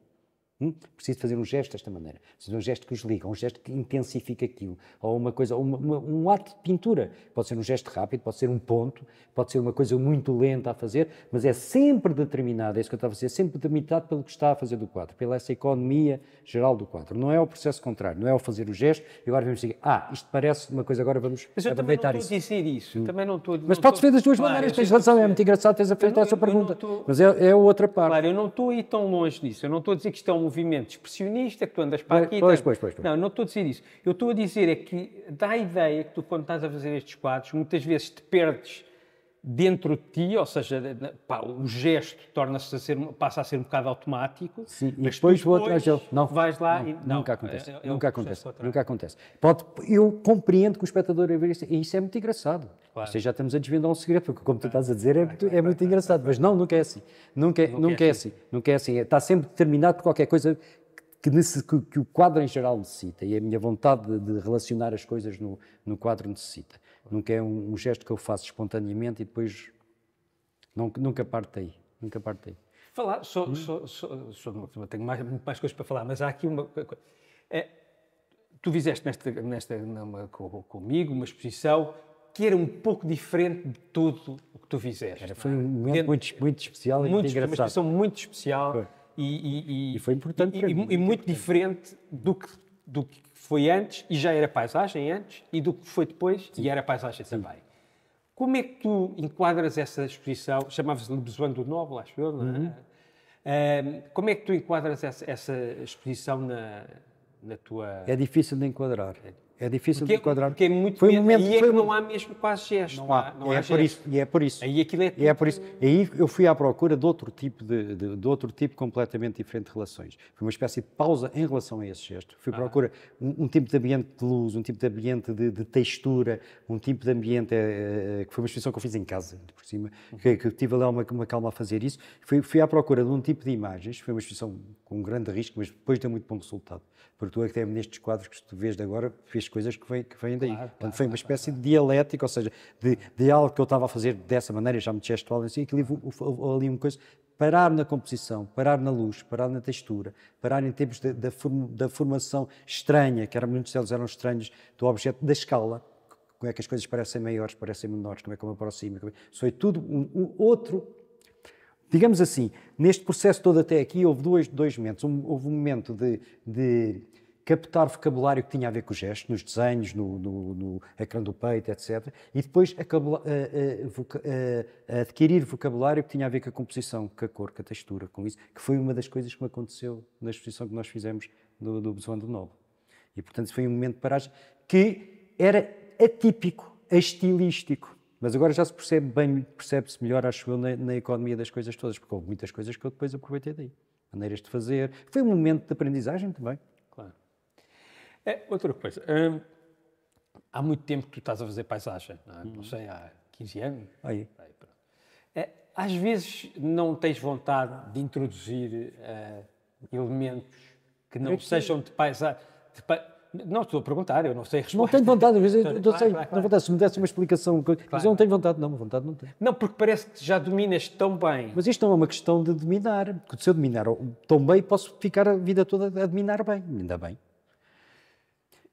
Hum? Preciso fazer um gesto desta maneira, preciso um gesto que os liga, um gesto que intensifica aquilo, ou uma coisa, uma, uma, um ato de pintura. Pode ser um gesto rápido, pode ser um ponto, pode ser uma coisa muito lenta a fazer, mas é sempre determinado, é isso que eu estava a dizer, sempre determinado pelo que está a fazer do quadro, pela essa economia geral do quadro. Não é o processo contrário, não é o fazer o gesto e agora vamos dizer, ah, isto parece uma coisa, agora vamos mas eu aproveitar também não estou isso. A dizer isso. Hum. Também não estou, mas pode-se ver das duas claro, maneiras, tens razão, é muito engraçado teres feito essa pergunta, tô... mas é, é outra parte. Claro, eu não estou a ir tão longe disso, eu não estou a dizer que isto é um movimento expressionista, que tu andas para aqui. Pois, pois, pois, pois, Não, não estou a dizer isso. Eu estou a dizer é que dá a ideia que tu, quando estás a fazer estes quadros, muitas vezes te perdes dentro de ti, ou seja, pá, o gesto torna-se a ser, passa a ser um bocado automático. Sim, e depois vou atrás dele. Não, vais lá não, e... Não, nunca é, acontece, é, é nunca acontece, nunca acontece. Pode, eu compreendo que o espectador é ver e isso é muito engraçado. Claro. já estamos a desvendar um segredo, porque como tu ah, estás a dizer, é, muito, é muito engraçado, mas não, nunca é assim, nunca, é, nunca, é nunca é assim. assim, nunca é assim, está sempre determinado por qualquer coisa que, nesse, que, que, o quadro em geral necessita, e a minha vontade de, de relacionar as coisas no, no quadro necessita. Nunca é um, um, gesto que eu faço espontaneamente e depois não, nunca parte daí. Nunca partei Falar, só, hum? só, só, só, tenho mais, mais coisas para falar, mas há aqui uma coisa. É, tu fizeste nesta, nesta numa, comigo uma exposição que era um pouco diferente de tudo o que tu fizeste. Era, foi é? um momento Dentro, muito, muito especial muito, e muito engraçado. Uma exposição muito especial. Foi. E, e, e, e, foi importante e, mim, e muito importante. diferente do que do que foi antes e já era paisagem antes e do que foi depois Sim. e era paisagem Sim. também. Como é que tu enquadras essa exposição? Chamava-se Le do Noble, acho eu, não é? Uhum. Um, como é que tu enquadras essa, essa exposição na, na tua. É difícil de enquadrar. É. É difícil porque, de é enquadrar. Porque é muito foi um momento, e é foi que não há mesmo quase gesto. Não há, não é há por Isso, e é por isso. Aí aquilo é, tipo... e é por isso. Aí eu fui à procura de outro tipo de, de, de, outro tipo completamente diferente de relações. Foi uma espécie de pausa em relação a esse gesto. Fui à ah. procura um, um, tipo de ambiente de luz, um tipo de ambiente de, de textura, um tipo de ambiente é, que foi uma exposição que eu fiz em casa, por cima, uhum. que, que tive ali uma, uma calma a fazer isso. Fui, fui à procura de um tipo de imagens. Foi uma exposição com um grande risco, mas depois deu muito bom resultado. Porque tu até nestes quadros que tu vês de agora, fez coisas que vêm, que daí. Claro, Portanto, foi uma espécie claro, de dialética, ou seja, de, de, algo que eu estava a fazer dessa maneira, já me gestual, assim, e que ali, ali uma coisa, parar na composição, parar na luz, parar na textura, parar em termos de, da formação estranha, que eram muitos deles eram estranhos, do objeto, da escala, como é que as coisas parecem maiores, parecem menores, como é que eu me aproximo. Como é... Foi tudo um, um, outro. Digamos assim, neste processo todo até aqui, houve dois, dois momentos. Um, houve um momento de, de captar vocabulário que tinha a ver com o gesto, nos desenhos, no, no, no ecrã do peito, etc. E depois adquirir vocabulário que tinha a ver com a composição, com a cor, com a textura, com isso, que foi uma das coisas que me aconteceu na exposição que nós fizemos do, do Besouro do Novo. E, portanto, foi um momento de paragem que era atípico, estilístico. Mas agora já se percebe bem, percebe-se melhor, acho eu, na, na economia das coisas todas, porque houve muitas coisas que eu depois aproveitei daí. Maneiras de fazer. Foi um momento de aprendizagem também. É, outra coisa. Hum, há muito tempo que tu estás a fazer paisagem, não, é? hum. não sei, há 15 anos. Aí. Aí, é, às vezes não tens vontade de introduzir uh, elementos que não sejam de paisagem. Pa... Não estou a perguntar, eu não sei responder. Não tenho vontade, às vezes eu Não sei, se me desse uma explicação, claro. mas eu não tenho vontade, não, vontade não tenho. Não, porque parece que já dominas tão bem. Mas isto não é uma questão de dominar, porque se eu dominar tão bem, posso ficar a vida toda a dominar bem, ainda bem.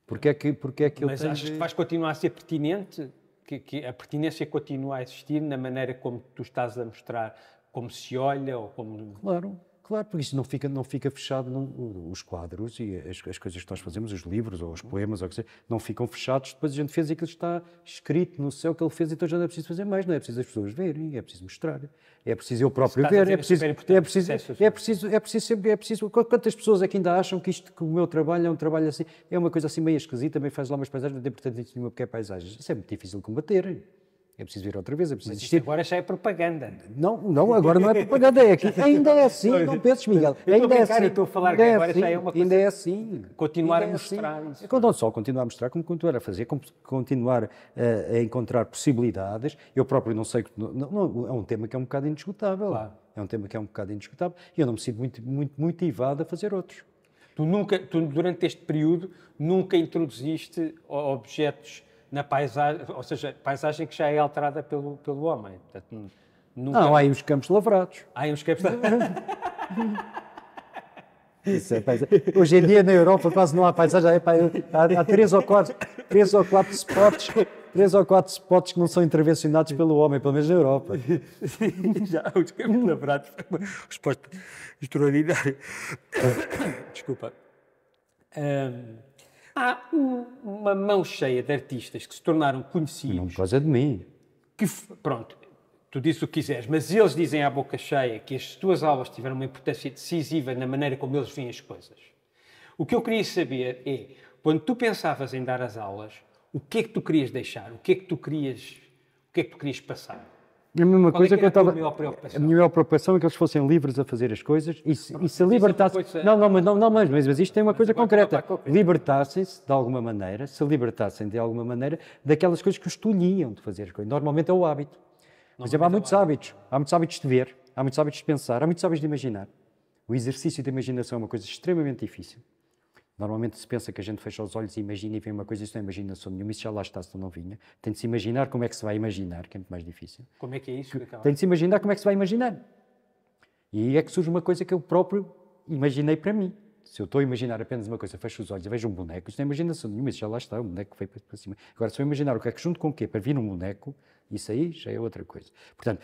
Porque é que, porque é que Mas acho de... que vais continuar a ser pertinente, que, que, a pertinência continua a existir na maneira como tu estás a mostrar, como se olha ou como. Claro. Claro, porque isso não fica, não fica fechado. Não, os quadros e as, as, coisas que nós fazemos, os livros ou os poemas, ou o que seja, não ficam fechados. Depois a gente fez aquilo que está escrito no céu que ele fez, então já não é preciso fazer mais, não é preciso as pessoas verem, é preciso mostrar, é preciso eu próprio ver, é preciso, é preciso, é preciso, é, é preciso, é preciso sempre, é preciso. Quantas pessoas é que ainda acham que isto, que o meu trabalho é um trabalho assim, é uma coisa assim meio esquisita, também faz lá umas paisagens, não tem portanto nenhuma porque é paisagens. Isso é muito difícil de combater. É preciso vir outra vez, é preciso existir. agora já é propaganda. Não, não, agora não é propaganda. É que ainda é assim, não penses, Miguel. Eu ainda é brincar, é assim. estou a falar ainda que é agora é assim, já é uma coisa. Ainda é assim. Continuar ainda a é assim. mostrar. É Não só continuar a mostrar, como continuar a fazer, como continuar a, eh, a encontrar possibilidades. Eu próprio não sei. Não, não, é um tema que é um bocado indiscutável. Claro. É um tema que é um bocado indiscutável. E eu não me sinto muito, muito motivado a fazer outros. Tu nunca, tu, durante este período, nunca introduziste objetos na paisagem, ou seja, paisagem que já é alterada pelo, pelo homem. Portanto, nunca... Não, há aí os campos lavrados. Há aí os campos lavrados. Isso é paisagem. Hoje em dia na Europa quase não há paisagem. Há, há três, ou quatro, três ou quatro spots, três ou quatro spots que não são intervencionados pelo homem, pelo menos na Europa. Sim, já os campos lavrados foi uma resposta extraordinária. Desculpa. Um... Há uma mão cheia de artistas que se tornaram conhecidos. Não coisa de mim. Que, pronto, tu dizes o que quiseres, mas eles dizem à boca cheia que as tuas aulas tiveram uma importância decisiva na maneira como eles veem as coisas. O que eu queria saber é, quando tu pensavas em dar as aulas, o que é que tu querias deixar? O que é que tu querias, o que é que tu querias passar? A mesma Qual é coisa é que, que eu estava. A, a minha maior preocupação é que eles fossem livres a fazer as coisas e se, Pronto, e se é libertassem. não, não, mas, não, não mas, mas isto tem uma mas coisa concreta. Libertassem-se de alguma maneira, se libertassem de alguma maneira daquelas coisas que os tolhiam de fazer as coisas. Normalmente é o hábito. Por exemplo, há é muitos hábitos. Há muitos hábitos de ver, há muitos hábitos de pensar, há muitos hábitos de imaginar. O exercício de imaginação é uma coisa extremamente difícil. Normalmente se pensa que a gente fecha os olhos e imagina e vê uma coisa, isso não é imaginação nenhuma, isso já lá está, se não vinha. Tem de se imaginar como é que se vai imaginar, que é muito mais difícil. Como é que é isso? Que, tem de se imaginar como é que se vai imaginar. E aí é que surge uma coisa que eu próprio imaginei para mim. Se eu estou a imaginar apenas uma coisa, fecho os olhos e vejo um boneco, isso não é imaginação nenhuma, isso já lá está, o boneco veio para cima. Agora, se eu imaginar o que é que junto com o quê? Para vir um boneco, isso aí já é outra coisa. Portanto,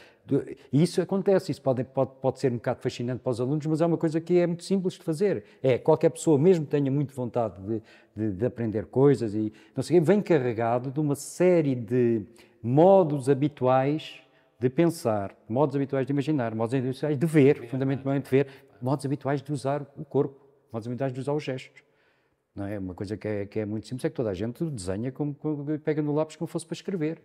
isso acontece, isso pode, pode, pode ser um bocado fascinante para os alunos, mas é uma coisa que é muito simples de fazer. É, qualquer pessoa, mesmo que tenha muita vontade de, de, de aprender coisas e não sei vem carregado de uma série de modos habituais de pensar, modos habituais de imaginar, modos habituais de ver, fundamentalmente de ver, modos habituais de usar o corpo, modos habituais de usar os gestos. Não é uma coisa que é, que é muito simples, é que toda a gente desenha como, como pega no lápis como fosse para escrever.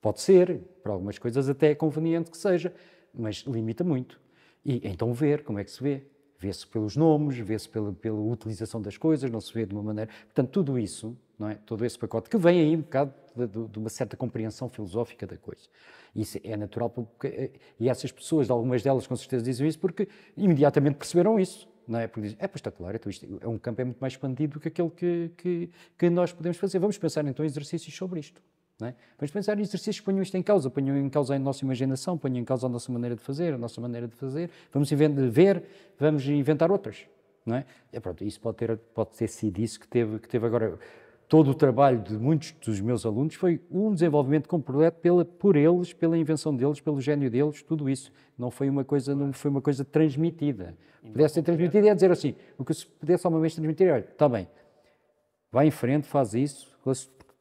Pode ser, para algumas coisas até é conveniente que seja, mas limita muito. E então ver como é que se vê. Vê-se pelos nomes, vê-se pela, pela utilização das coisas, não se vê de uma maneira. Portanto, tudo isso, não é? todo esse pacote, que vem aí um bocado de, de, de uma certa compreensão filosófica da coisa. Isso é natural, porque, eh, e essas pessoas, algumas delas com certeza dizem isso, porque imediatamente perceberam isso não é? Porque dizem, é, pois está claro, então isto é, é um campo é muito mais expandido do que aquele que, que, que nós podemos fazer. Vamos pensar então em exercícios sobre isto. É? Vamos pensar em exercícios que ponham isto em causa, ponham em causa a nossa imaginação, ponham em causa a nossa maneira de fazer, a nossa maneira de fazer, vamos ver, vamos inventar outras. Não é? é pronto, isso pode ter, pode ter sido isso que teve, que teve agora. Todo o trabalho de muitos dos meus alunos foi um desenvolvimento completo pela, por eles, pela invenção deles, pelo gênio deles, tudo isso. Não foi uma coisa, não foi uma coisa transmitida. Pudesse ser transmitida é dizer assim, o que se pudesse alguma vez transmitir, olha, é, está bem, vai em frente, faz isso,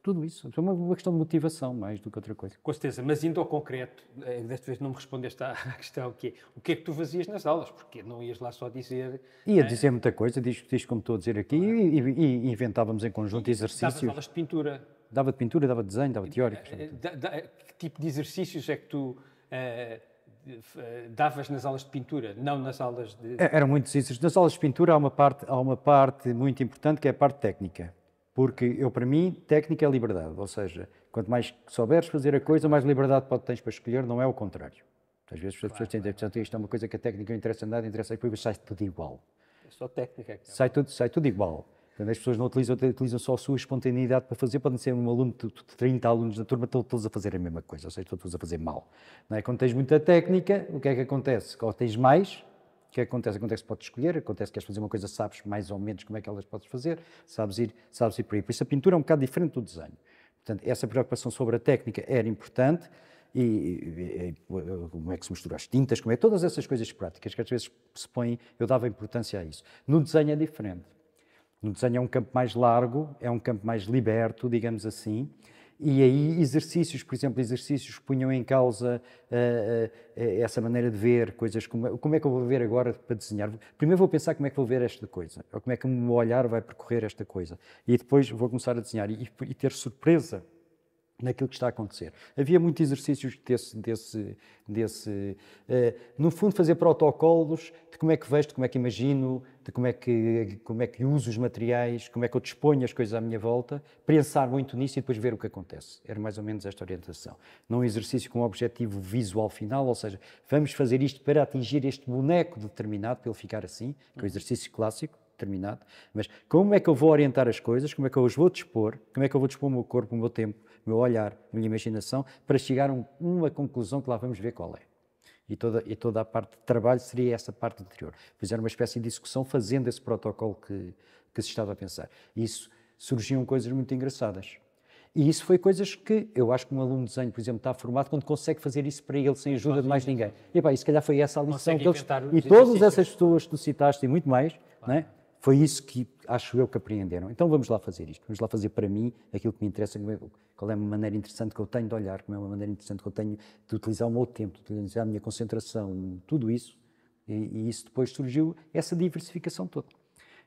tudo isso. É uma questão de motivação mais do que outra coisa. Com certeza, mas indo ao concreto, eh, desta vez não me respondeste à questão que é, o que é que tu fazias nas aulas? Porque não ias lá só dizer... Ia eh, dizer muita coisa, diz, diz como estou a dizer aqui, e, e, e inventávamos em conjunto e, exercícios. aulas de pintura? Dava de pintura, dava de desenho, dava de eh, teóricos. Da, da, que tipo de exercícios é que tu... Uh, davas nas aulas de pintura, não nas aulas de... É, eram muito exercícios. Nas aulas de pintura há uma parte, há uma parte muito importante que é a parte técnica. Porque eu, para mim, técnica é liberdade. Ou seja, quanto mais souberes fazer a coisa, mais liberdade tens para escolher, não é o contrário. Às vezes as pessoas têm a isto é uma coisa que a técnica não interessa nada, interessa é e depois sai tudo igual. É só técnica. É. Sai tudo, sai tudo igual. Portanto, as pessoas não utilizam, utilizam só a sua espontaneidade para fazer, podem ser um aluno de 30 alunos na turma, estão todos a fazer a mesma coisa, ou seja, estão todos a fazer mal. Não é? Quando tens muita técnica, o que é que acontece? Ou tens mais, o que acontece? Acontece que podes escolher, acontece que queres fazer uma coisa, sabes mais ou menos como é que elas podes fazer, sabes ir, sabes ir por aí. Por isso a pintura é um bocado diferente do desenho. Portanto, essa preocupação sobre a técnica era importante e, e, e como é que se mistura as tintas, como é todas essas coisas práticas que às vezes se põem, eu dava importância a isso. No desenho é diferente. No desenho é um campo mais largo, é um campo mais liberto, digamos assim e aí exercícios, por exemplo, exercícios que punham em causa uh, uh, essa maneira de ver coisas, como, como é que eu vou ver agora para desenhar? Primeiro vou pensar como é que vou ver esta coisa, ou como é que o meu olhar vai percorrer esta coisa, e depois vou começar a desenhar e, e ter surpresa naquilo que está a acontecer. Havia muitos exercícios desse, desse, desse uh, no fundo, fazer protocolos de como é que vejo, de como é que imagino, de como é que, como é que uso os materiais, como é que eu disponho as coisas à minha volta, pensar muito nisso e depois ver o que acontece. Era mais ou menos esta orientação. Não um exercício com um objetivo visual final, ou seja, vamos fazer isto para atingir este boneco determinado, para ele ficar assim, que é um exercício clássico, determinado, mas como é que eu vou orientar as coisas, como é que eu as vou dispor, como é que eu vou dispor o meu corpo, o meu tempo, meu olhar, a minha imaginação, para chegar a um, uma conclusão que lá vamos ver qual é. E toda, e toda a parte de trabalho seria essa parte anterior. Fizeram uma espécie de discussão fazendo esse protocolo que, que se estava a pensar. E isso surgiam coisas muito engraçadas. E isso foi coisas que eu acho que um aluno de desenho, por exemplo, está formado quando consegue fazer isso para ele sem ajuda de mais ninguém. E, pá, e se calhar foi essa a lição consegue que eles. E todas essas pessoas que tu citaste e muito mais, claro. né? Foi isso que acho eu que apreenderam. Então vamos lá fazer isto, vamos lá fazer para mim aquilo que me interessa, é, qual é uma maneira interessante que eu tenho de olhar, qual é uma maneira interessante que eu tenho de utilizar o meu tempo, de utilizar a minha concentração, tudo isso. E, e isso depois surgiu, essa diversificação toda.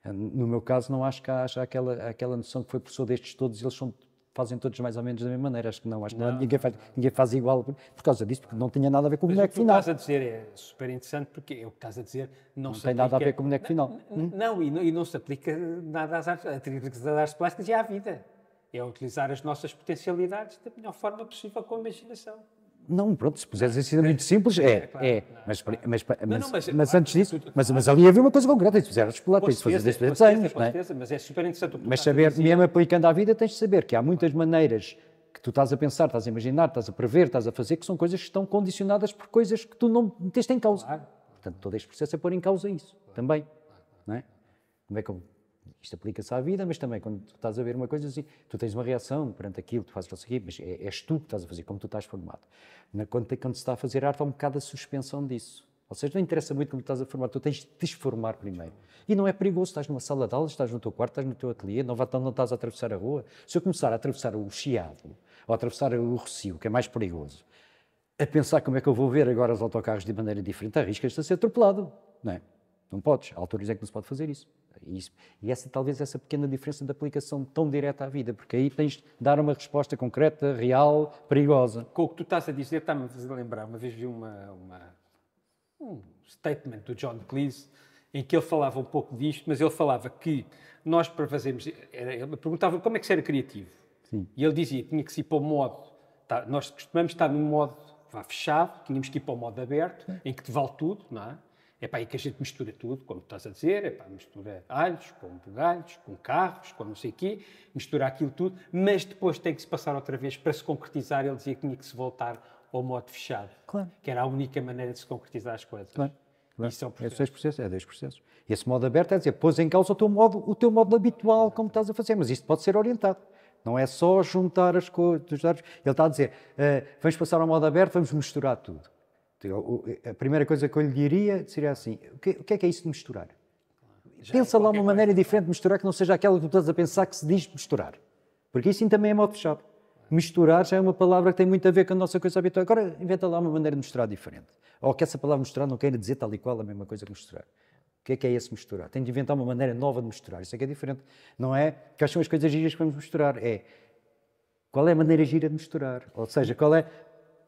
No meu caso, não acho que haja aquela, aquela noção que foi professor destes todos, eles são fazem todos mais ou menos da mesma maneira. Acho que não, acho que não, ninguém, faz, ninguém faz igual por, por, causa disso, porque não tinha nada a ver com o boneco final. O que estás a dizer é super interessante, porque é o que estás a dizer não, não tem nada a ver com o boneco final. Hum? Não, e não, e não se aplica nada às artes, às artes plásticas e à vida. É utilizar as nossas potencialidades da melhor forma possível com a imaginação. Não, pronto, se puseres assim é muito simples, é, é. é, é. Mas, mas, mas, mas antes disso, é mas, mas ali havia uma coisa concreta, se puseres chocolate, tens de fazer destes desenhos, não é? Mas é super interessante o que Mas saber, mesmo aplicando à vida, tens de saber que há muitas maneiras que tu estás a pensar, estás a imaginar, estás a prever, estás a fazer, que são coisas que estão condicionadas por coisas que tu não meteste em causa. Portanto, todo este processo é pôr em causa isso também, não é? Como é que eu isto aplica-se à vida, mas também quando tu estás a ver uma coisa, assim, tu tens uma reação perante aquilo, tu fazes aquilo, mas é, és tu que estás a fazer, como tu estás formado. Na, quando, quando se está a fazer arte, há um bocado a suspensão disso. Ou seja, não interessa muito como estás a formar, tu tens de desformar primeiro. E não é perigoso, estás numa sala de aulas, estás no teu quarto, estás no teu ateliê, não, não estás a atravessar a rua. Se eu começar a atravessar o Chiado, ou a atravessar o Rocio, que é mais perigoso, a pensar como é que eu vou ver agora os autocarros de maneira diferente, arriscas-te a ser atropelado, não é? Não podes. Há alturas é que não se pode fazer isso. Isso. E essa talvez essa pequena diferença de aplicação tão direta à vida, porque aí tens de dar uma resposta concreta, real, perigosa. Com o que tu estás a dizer, está-me a fazer lembrar. Uma vez vi uma, uma, um statement do John Cleese em que ele falava um pouco disto, mas ele falava que nós para fazermos. Era, ele perguntava como é que se era criativo. Sim. E ele dizia que tinha que se ir para o modo. Tá, nós costumamos estar no modo vá, fechado, tínhamos que ir para o modo aberto, Sim. em que te vale tudo, não é? É para aí que a gente mistura tudo, como estás a dizer, é para mistura alhos com bugalhos, com carros, com não sei o quê, mistura aquilo tudo, mas depois tem que se passar outra vez para se concretizar. Ele dizia que tinha que se voltar ao modo fechado, claro. que era a única maneira de se concretizar as coisas. Claro. Claro. Isso é um processo. dois processos, é dois processos. Esse modo aberto é dizer, pôs em causa o teu modo, o teu modo habitual, como estás a fazer, mas isto pode ser orientado. Não é só juntar as coisas. Ele está a dizer, uh, vamos passar ao modo aberto, vamos misturar tudo. A primeira coisa que eu lhe diria seria assim: o que, é que é isso de misturar? Já Pensa é lá uma maneira diferente de misturar que não seja aquela que tu estás a pensar que se diz misturar. Porque isso também é modo fechado. Misturar já é uma palavra que tem muito a ver com a nossa coisa habitual. Agora inventa lá uma maneira de misturar diferente. Ou que essa palavra misturar não queira dizer tal e qual a mesma coisa que misturar. O que é que é esse misturar? Tem de inventar uma maneira nova de misturar. Isso é que é diferente. Não é quais são as coisas giras que vamos misturar. É qual é a maneira gira de misturar. Ou seja, qual é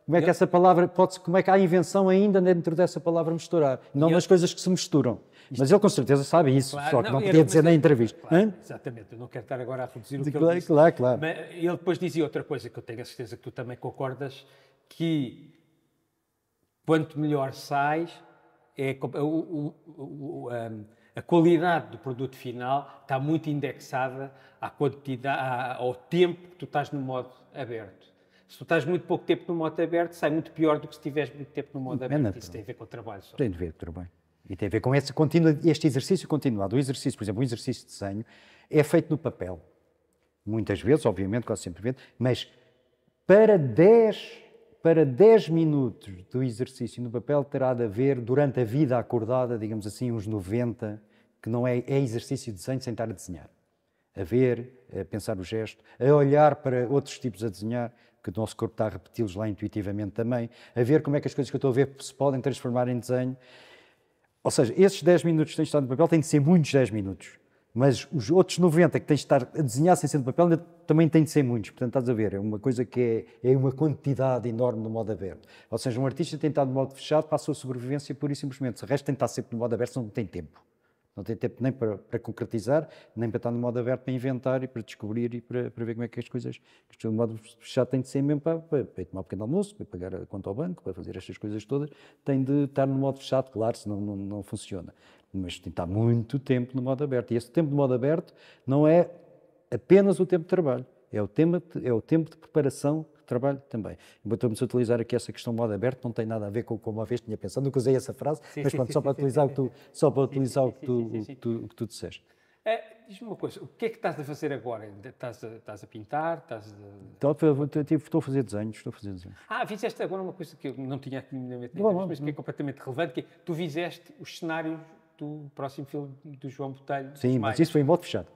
como é que essa palavra pode como é que há invenção ainda dentro dessa palavra misturar? Não nas coisas que se misturam. Isto... Mas ele com certeza sabe isso, claro, só que não, não podia dizer na entrevista. Claro, exatamente, eu não quero estar agora a reduzir o que claro, ele disse. Claro, claro. Mas ele depois dizia outra coisa que eu tenho a certeza que tu também concordas, que quanto melhor sais, é, o, o, o, a, hum, a, qualidade do produto final está muito indexada à quantidade, ao tempo que tu estás no modo aberto. Se tu estás muito pouco tempo no modo aberto, sai muito pior do que se estiveres muito tempo no modo aberto. Não Isso tem a ver com o trabalho só. Tem a ver com o trabalho. E tem a ver com esse, continua, este exercício continuado. O exercício, por exemplo, o exercício de desenho é feito no papel. Muitas vezes, obviamente, quase sempre vendo, mas para 10 para minutos do exercício no papel terá de haver, durante a vida acordada, digamos assim, uns 90, que não é, é exercício de desenho sem estar a desenhar. A ver, a pensar o gesto, a olhar para outros tipos a desenhar, que o nosso corpo está a repeti-los lá intuitivamente também, a ver como é que as coisas que eu estou a ver se podem transformar em desenho. Ou seja, esses 10 minutos que tens de estar no papel têm de ser muitos 10 minutos, mas os outros 90 que tens de estar a desenhar sem ser no papel também têm de ser muitos. Portanto, estás a ver, é uma coisa que é, é uma quantidade enorme no modo aberto. Ou seja, um artista tem de estar no modo fechado para a sua sobrevivência, pura e simplesmente. O resto tem de estar sempre no modo aberto, não tem tempo. Não tem tempo nem para, para, concretizar, nem para estar no modo aberto para inventar e para descobrir e para, para ver como é que as coisas. Que no modo fechado tem de ser mesmo para, para, para tomar um pequeno almoço, para pagar a conta ao banco, para fazer estas coisas todas. Tem de estar no modo fechado, claro, senão não, não funciona. Mas tem de estar muito tempo no modo aberto. E esse tempo de modo aberto não é apenas o tempo de trabalho, é o, tema, é o tempo de preparação trabalho também. Estamos a utilizar aqui essa questão de modo aberto, não tem nada a ver com como uma vez tinha pensado, nunca usei essa frase, sim, mas pronto, só, para utilizar o que tu, só para utilizar o que tu, o que tu, disseste. Eh, diz-me uma coisa, o que é que estás a fazer agora? Estás a, estás a pintar? Estás a... Então, estou a fazer desenhos, estou a fazer desenhos. Ah, fizeste agora uma coisa que eu não tinha aqui na mente, mas que é completamente relevante, que é, tu fizeste os cenários do próximo filme do João Botelho. Sim, mas isso foi em modo fechado.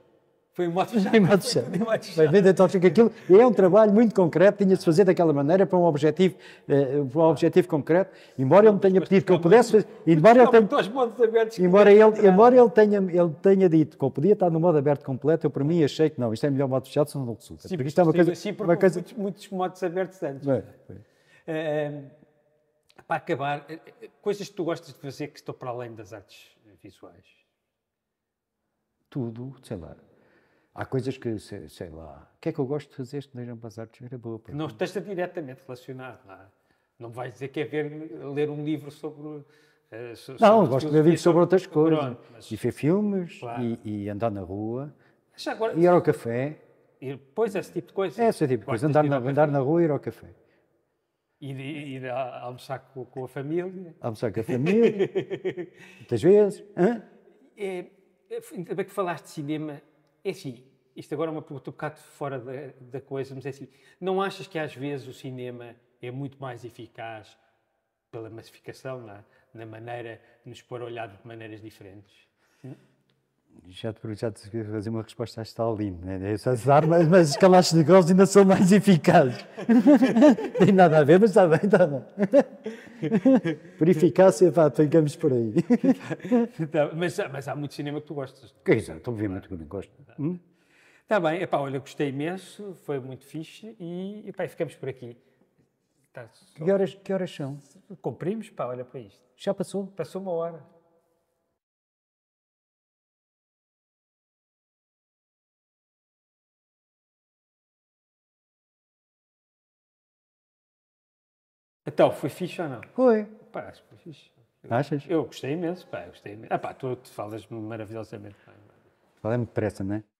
Foi um mato chato. Em mato chato. Em então chato. aquilo é um trabalho muito concreto, tinha-se fazer daquela maneira para um objetivo, eh, um objetivo concreto, embora ele me tenha pedido que eu pudesse fazer, embora, ele tenha, embora, ele, embora ele, tenha, ele tenha dito que eu podia estar no modo aberto completo, eu para mim achei que não, isto é melhor modo fechado, senão não resulta. Sim, porque isto é uma coisa... Sim, porque uma coisa... Muitos, muitos modos abertos antes. Bem, bem. Ehm, para acabar, eh, eh, coisas que tu gostas de fazer que estão para além das artes visuais? Tudo, sei lá, Há coisas que, sei, sei lá, o que é que eu gosto de fazer? este Jean Bazar de era é Boa. Não esteja diretamente relacionado, não é? Não vais dizer que é ver, ler um livro sobre... Uh, sobre não, gosto de ler livros sobre outras coisas. Pronto, mas... E ver filmes, claro. e, e, andar na rua, e ir ao café. e pois, esse tipo de coisa. É, esse tipo de coisa. Andar, na, andar na rua e ir ao café. Ir, ir a, almoçar com, com, a família. Almoçar com a família. Muitas vezes. Hã? É, ainda bem que falaste de cinema é assim, isto agora é uma pergunta um bocado fora da, da, coisa, mas é assim, não achas que às vezes o cinema é muito mais eficaz pela massificação, na, é? na maneira de nos pôr olhado de maneiras diferentes? Hum? já te já te fazer uma resposta a Stalin, né? essas armas, mas os Kalashnikovs ainda são mais eficazes. Tem nada a ver, mas está bem, está bem. Por eficácia, pá, ficamos por aí. Tá, mas, mas, há muito cinema que tu gostas. Exato, então obviamente que eu gosto. Está hum? bem, epá, olha, gostei imenso, foi muito fixe e epá, ficamos por aqui. Tá, só... que, horas, que horas são? Cumprimos, pá, olha para isto. Já passou? Passou uma hora. Então, foi fixe ou não? Foi. Pá, acho que foi fixe. Achas? Eu gostei imenso, pá, gostei imenso. Ah pá, tu, falas maravilhosamente. Pá. Fala muito depressa, não é?